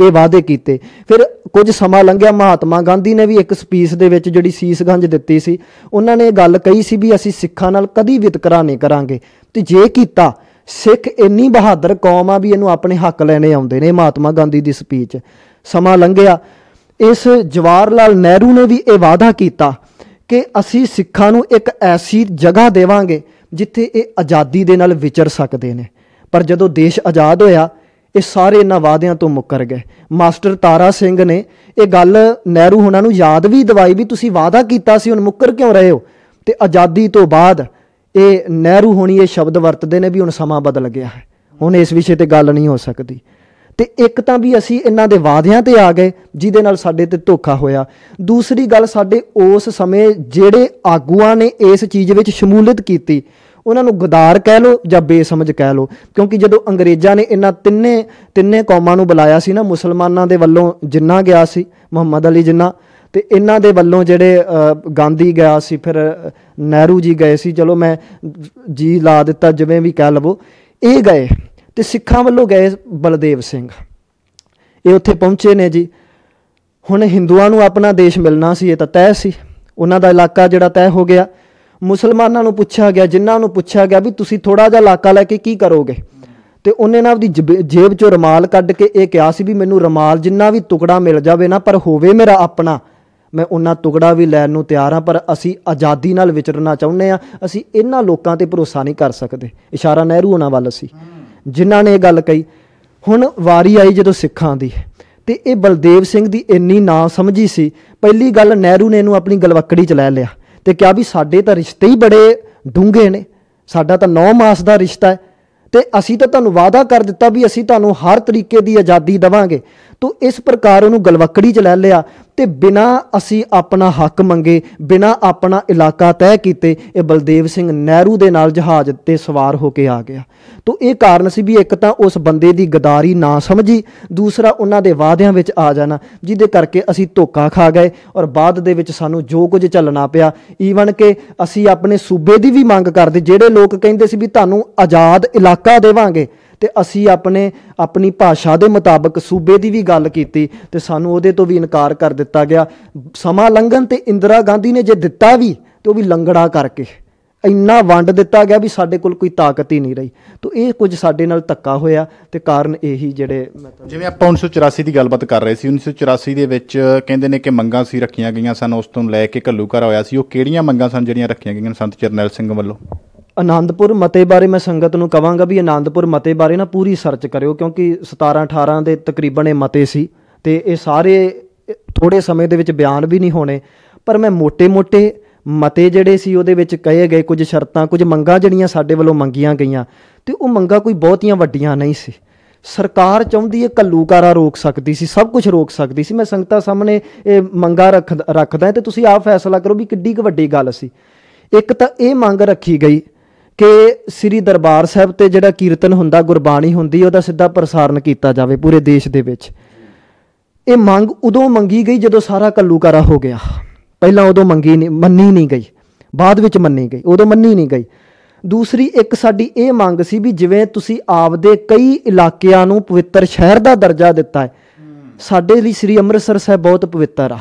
ਇਹ ਵਾਅਦੇ ਕੀਤੇ ਫਿਰ ਕੁਝ ਸਮਾਂ ਲੰਘਿਆ ਮਹਾਤਮਾ ਗਾਂਧੀ ਨੇ ਵੀ ਇੱਕ ਸਪੀਚ ਦੇ ਵਿੱਚ ਜਿਹੜੀ ਸੀਸਗੰਜ ਦਿੱਤੀ ਸੀ ਉਹਨਾਂ ਨੇ ਇਹ ਗੱਲ ਕਹੀ ਸੀ ਵੀ ਅਸੀਂ ਸਿੱਖਾਂ ਨਾਲ ਕਦੀ ਵਿਤਕਰਾ ਨਹੀਂ ਕਰਾਂਗੇ ਤੇ ਜੇ ਕੀਤਾ ਸਿੱਖ ਇੰਨੀ ਬਹਾਦਰ ਕੌਮ ਆ ਵੀ ਇਹਨੂੰ ਆਪਣੇ ਹੱਕ ਲੈਣੇ ਆਉਂਦੇ ਨੇ ਮਹਾਤਮਾ ਗਾਂਧੀ ਦੀ ਸਪੀਚ ਸਮਾਂ ਲੰਘਿਆ ਇਸ ਜਵਾਹਰ ਲਾਲ ਨਹਿਰੂ ਨੇ ਵੀ ਇਹ ਵਾਅਦਾ ਕੀਤਾ ਕਿ ਅਸੀਂ ਸਿੱਖਾਂ ਨੂੰ ਇੱਕ ਐਸੀ ਜਗ੍ਹਾ ਦੇਵਾਂਗੇ ਜਿੱਥੇ ਇਹ ਆਜ਼ਾਦੀ ਦੇ ਨਾਲ ਵਿਚਰ ਸਕਦੇ ਨੇ ਪਰ ਜਦੋਂ ਦੇਸ਼ ਆਜ਼ਾਦ ਹੋਇਆ ਇਹ ਸਾਰੇ ਇਹਨਾਂ ਵਾਅਦਿਆਂ ਤੋਂ ਮੁੱਕਰ ਗਏ ਮਾਸਟਰ ਤਾਰਾ ਸਿੰਘ ਨੇ ਇਹ ਗੱਲ ਨਹਿਰੂ ਹੁਣਾਂ ਨੂੰ ਯਾਦ ਵੀ ਦਿਵਾਈ ਵੀ ਤੁਸੀਂ ਵਾਅਦਾ ਕੀਤਾ ਸੀ ਹੁਣ ਮੁੱਕਰ ਕਿਉਂ ਰਹੇ ਹੋ ਤੇ ਆਜ਼ਾਦੀ ਤੋਂ ਬਾਅਦ ਇਹ ਨਹਿਰੂ ਹੋਣੀ ਇਹ ਸ਼ਬਦ ਵਰਤਦੇ ਨੇ ਵੀ ਹੁਣ ਸਮਾਂ ਬਦਲ ਗਿਆ ਹੈ ਹੁਣ ਇਸ ਵਿਸ਼ੇ ਤੇ ਗੱਲ ਨਹੀਂ ਹੋ ਸਕਦੀ ਤੇ ਇੱਕ ਤਾਂ ਵੀ ਅਸੀਂ ਇਹਨਾਂ ਦੇ ਵਾਅਦਿਆਂ ਤੇ ਆ ਗਏ ਜਿਹਦੇ ਨਾਲ ਸਾਡੇ ਤੇ ਧੋਖਾ ਹੋਇਆ ਦੂਸਰੀ ਗੱਲ ਸਾਡੇ ਉਸ ਸਮੇਂ ਜਿਹੜੇ ਆਗੂਆਂ ਨੇ ਇਸ ਚੀਜ਼ ਵਿੱਚ ਸ਼ਮੂਲੀਅਤ ਕੀਤੀ ਉਹਨਾਂ ਨੂੰ ਗਦਾਰ ਕਹਿ ਲੋ ਜਾਂ ਬੇਸਮਝ ਕਹਿ ਲੋ ਕਿਉਂਕਿ ਜਦੋਂ ਅੰਗਰੇਜ਼ਾਂ ਨੇ ਇਹਨਾਂ ਤਿੰਨੇ ਤਿੰਨੇ ਕੌਮਾਂ ਨੂੰ ਬੁਲਾਇਆ ਸੀ ਨਾ ਮੁਸਲਮਾਨਾਂ ਦੇ ਵੱਲੋਂ ਜਿੰਨਾ ਗਿਆ ਸੀ ਮੁਹੰਮਦ ਅਲੀ ਜਿੰਨਾ ਤੇ ਇਹਨਾਂ ਦੇ ਵੱਲੋਂ ਜਿਹੜੇ ਗਾਂਧੀ ਗਿਆ ਸੀ ਫਿਰ ਨਹਿਰੂ ਜੀ ਗਏ ਸੀ ਚਲੋ ਮੈਂ ਜੀ ਲਾ ਦਿੱਤਾ ਜਿਵੇਂ ਵੀ ਕਹਿ ਲਵੋ ਇਹ ਗਏ ਤੇ ਸਿੱਖਾਂ ਵੱਲੋਂ ਗਏ ਬਲਦੇਵ ਸਿੰਘ ਇਹ ਉੱਥੇ ਪਹੁੰਚੇ ਨੇ ਜੀ ਹੁਣ ਹਿੰਦੂਆਂ ਨੂੰ ਆਪਣਾ ਦੇਸ਼ ਮਿਲਣਾ ਸੀ ਇਹ ਤਾਂ ਤੈਅ ਸੀ ਉਹਨਾਂ ਦਾ ਇਲਾਕਾ ਜਿਹੜਾ ਤੈਅ ਹੋ ਗਿਆ ਮੁਸਲਮਾਨਾਂ ਨੂੰ ਪੁੱਛਿਆ ਗਿਆ ਜਿਨ੍ਹਾਂ ਨੂੰ ਪੁੱਛਿਆ ਗਿਆ ਵੀ ਤੁਸੀਂ ਥੋੜਾ ਜਿਹਾ ਇਲਾਕਾ ਲੈ ਕੇ ਕੀ ਕਰੋਗੇ ਤੇ ਉਹਨੇ ਨਾਲ ਦੀ ਜੇਬ ਚੋਂ ਰਮਾਲ ਕੱਢ ਕੇ ਇਹ ਕਿਹਾ ਸੀ ਵੀ ਮੈਨੂੰ ਰਮਾਲ ਜਿੰਨਾ ਵੀ ਟੁਕੜਾ ਮਿਲ ਜਾਵੇ ਨਾ ਪਰ ਹੋਵੇ ਮੇਰਾ ਆਪਣਾ ਮੈਂ ਉਹਨਾਂ ਟੁਕੜਾ ਵੀ ਲੈਣ ਨੂੰ ਤਿਆਰ ਹਾਂ ਪਰ ਅਸੀਂ ਆਜ਼ਾਦੀ ਨਾਲ ਵਿਚਰਨਾ ਚਾਹੁੰਦੇ ਹਾਂ ਅਸੀਂ ਇਹਨਾਂ ਲੋਕਾਂ ਤੇ ਭਰੋਸਾ ਨਹੀਂ ਕਰ ਸਕਦੇ ਇਸ਼ਾਰਾ ਨਹਿਰੂ ਉਹਨਾਂ ਵੱਲ ਸੀ ਜਿਨ੍ਹਾਂ ਨੇ ਇਹ ਗੱਲ ਕਹੀ ਹੁਣ ਵਾਰੀ ਆਈ ਜਦੋਂ ਸਿੱਖਾਂ ਦੀ ਤੇ ਇਹ ਬਲਦੇਵ ਸਿੰਘ ਦੀ ਇੰਨੀ ਨਾ ਸਮਝੀ ਸੀ ਪਹਿਲੀ ਗੱਲ ਨਹਿਰੂ ਨੇ ਇਹਨੂੰ ਆਪਣੀ ਗਲਵੱਕੜੀ ਚ ਲੈ ਲਿਆ ਤੇ ਕਿਹਾ ਵੀ ਸਾਡੇ ਤਾਂ ਰਿਸ਼ਤੇ ਹੀ ਬੜੇ ਡੂੰਘੇ ਨੇ ਸਾਡਾ ਤਾਂ 9 ਮਾਸ ਦਾ ਰਿਸ਼ਤਾ ਹੈ ਤੇ ਅਸੀਂ ਤਾਂ ਤੁਹਾਨੂੰ ਵਾਅਦਾ ਕਰ ਦਿੱਤਾ ਵੀ ਅਸੀਂ ਤੁਹਾਨੂੰ ਹਰ ਤਰੀਕੇ ਦੀ ਆਜ਼ਾਦੀ ਦਵਾਂਗੇ ਤੋ ਇਸ ਪ੍ਰਕਾਰ ਉਹਨੂੰ ਗਲਵਕੜੀ 'ਚ ਲੈ ਲਿਆ ਤੇ ਬਿਨਾ ਅਸੀਂ ਆਪਣਾ ਹੱਕ ਮੰਗੇ ਬਿਨਾ ਆਪਣਾ ਇਲਾਕਾ ਤੈਅ ਕੀਤੇ ਇਹ ਬਲਦੇਵ ਸਿੰਘ ਨਹਿਰੂ ਦੇ ਨਾਲ ਜਹਾਜ਼ ਤੇ ਸਵਾਰ ਹੋ ਕੇ ਆ ਗਿਆ ਤੋਂ ਇਹ ਕਾਰਨ ਸੀ ਵੀ ਇੱਕ ਤਾਂ ਉਸ ਬੰਦੇ ਦੀ ਗਦਾਰੀ ਨਾ ਸਮਝੀ ਦੂਸਰਾ ਉਹਨਾਂ ਦੇ ਵਾਅਦਿਆਂ ਵਿੱਚ ਆ ਜਾਣਾ ਜਿਹਦੇ ਕਰਕੇ ਅਸੀਂ ਧੋਖਾ ਖਾ ਗਏ ਔਰ ਬਾਅਦ ਦੇ ਵਿੱਚ ਸਾਨੂੰ ਜੋ ਕੁਝ ਚੱਲਣਾ ਪਿਆ ਈਵਨ ਕਿ ਅਸੀਂ ਆਪਣੇ ਸੂਬੇ ਦੀ ਵੀ ਮੰਗ ਕਰਦੇ ਜਿਹੜੇ ਲੋਕ ਕਹਿੰਦੇ ਸੀ ਵੀ ਤੁਹਾਨੂੰ ਆਜ਼ਾਦ ਇਲਾਕਾ ਦੇਵਾਂਗੇ ਤੇ ਅਸੀਂ ਆਪਣੇ ਆਪਣੀ ਭਾਸ਼ਾ ਦੇ ਮੁਤਾਬਕ ਸੂਬੇ ਦੀ ਵੀ ਗੱਲ ਕੀਤੀ ਤੇ ਸਾਨੂੰ ਉਹਦੇ ਤੋਂ ਵੀ ਇਨਕਾਰ ਕਰ ਦਿੱਤਾ ਗਿਆ ਸਮਾਂ ਲੰਘਣ ਤੇ ਇੰਦਰਾ ਗਾਂਧੀ ਨੇ ਜੇ ਦਿੱਤਾ ਵੀ ਤੇ ਉਹ ਵੀ ਲੰਗੜਾ ਕਰਕੇ ਇੰਨਾ ਵੰਡ ਦਿੱਤਾ ਗਿਆ ਵੀ ਸਾਡੇ ਕੋਲ ਕੋਈ ਤਾਕਤ ਹੀ ਨਹੀਂ ਰਹੀ ਤੋਂ ਇਹ ਕੁਝ ਸਾਡੇ ਨਾਲ ਧੱਕਾ ਹੋਇਆ ਤੇ ਕਾਰਨ ਇਹੀ ਜਿਹੜੇ ਜਿਵੇਂ ਆਪਾਂ 1984 ਦੀ ਗੱਲਬਾਤ ਕਰ ਰਹੇ ਸੀ 1984 ਦੇ ਵਿੱਚ ਕਹਿੰਦੇ ਨੇ ਕਿ ਮੰਗਾਂ ਸੀ ਰੱਖੀਆਂ ਗਈਆਂ ਸਨ ਉਸ ਤੋਂ ਲੈ ਕੇ ਘਰ ਹੋਇਆ ਸੀ ਉਹ ਕਿਹੜੀਆਂ ਮੰਗਾਂ ਸਨ ਜਿਹੜੀਆਂ ਰੱਖੀਆਂ ਗਈਆਂ ਸੰਤ ਚਰਨੈਲ ਸਿੰਘ ਵੱਲੋਂ ਆਨੰਦਪੁਰ ਮਤੇ ਬਾਰੇ ਮੈਂ ਸੰਗਤ ਨੂੰ ਕਵਾਂਗਾ ਵੀ ਆਨੰਦਪੁਰ ਮਤੇ ਬਾਰੇ ਨਾ ਪੂਰੀ ਸਰਚ ਕਰਿਓ ਕਿਉਂਕਿ 17 18 ਦੇ ਤਕਰੀਬਨ ਇਹ ਮਤੇ ਸੀ ਤੇ ਇਹ ਸਾਰੇ ਥੋੜੇ ਸਮੇਂ ਦੇ ਵਿੱਚ ਬਿਆਨ ਵੀ ਨਹੀਂ ਹੋਣੇ ਪਰ ਮੈਂ ਮੋٹے-ਮੋٹے ਮਤੇ ਜਿਹੜੇ ਸੀ ਉਹਦੇ ਵਿੱਚ ਕਹੇ ਗਏ ਕੁਝ ਸ਼ਰਤਾਂ ਕੁਝ ਮੰਗਾਂ ਜਿਹੜੀਆਂ ਸਾਡੇ ਵੱਲੋਂ ਮੰਗੀਆਂ ਗਈਆਂ ਤੇ ਉਹ ਮੰਗਾਂ ਕੋਈ ਬਹੁਤੀਆਂ ਵੱਡੀਆਂ ਨਹੀਂ ਸੀ ਸਰਕਾਰ ਚਾਹੁੰਦੀ ਹੈ ਕੱਲੂਕਾਰਾ ਰੋਕ ਸਕਦੀ ਸੀ ਸਭ ਕੁਝ ਰੋਕ ਸਕਦੀ ਸੀ ਮੈਂ ਸੰਗਤਾਂ ਸਾਹਮਣੇ ਇਹ ਮੰਗਾ ਰੱਖਦਾ ਤੇ ਤੁਸੀਂ ਆਪ ਫੈਸਲਾ ਕਰੋ ਵੀ ਕਿੱਡੀ ਕੁ ਵੱਡੀ ਗੱਲ ਸੀ ਇੱਕ ਤਾਂ ਇਹ ਮੰਗ ਰੱਖੀ ਗਈ ਕਿ ਸ੍ਰੀ ਦਰਬਾਰ ਸਾਹਿਬ ਤੇ ਜਿਹੜਾ ਕੀਰਤਨ ਹੁੰਦਾ ਗੁਰਬਾਣੀ ਹੁੰਦੀ ਉਹਦਾ ਸਿੱਧਾ ਪ੍ਰਸਾਰਣ ਕੀਤਾ ਜਾਵੇ ਪੂਰੇ ਦੇਸ਼ ਦੇ ਵਿੱਚ ਇਹ ਮੰਗ ਉਦੋਂ ਮੰਗੀ ਗਈ ਜਦੋਂ ਸਾਰਾ ਕੱਲੂਕਾਰਾ ਹੋ ਗਿਆ ਪਹਿਲਾਂ ਉਦੋਂ ਮੰਗੀ ਨਹੀਂ ਮੰਨੀ ਨਹੀਂ ਗਈ ਬਾਅਦ ਵਿੱਚ ਮੰਨੀ ਗਈ ਉਦੋਂ ਮੰਨੀ ਨਹੀਂ ਗਈ ਦੂਸਰੀ ਇੱਕ ਸਾਡੀ ਇਹ ਮੰਗ ਸੀ ਵੀ ਜਿਵੇਂ ਤੁਸੀਂ ਆਪਦੇ ਕਈ ਇਲਾਕਿਆਂ ਨੂੰ ਪਵਿੱਤਰ ਸ਼ਹਿਰ ਦਾ ਦਰਜਾ ਦਿੱਤਾ ਹੈ ਸਾਡੇ ਲਈ ਸ੍ਰੀ ਅੰਮ੍ਰਿਤਸਰ ਸਾਹਿਬ ਬਹੁਤ ਪਵਿੱਤਰ ਆ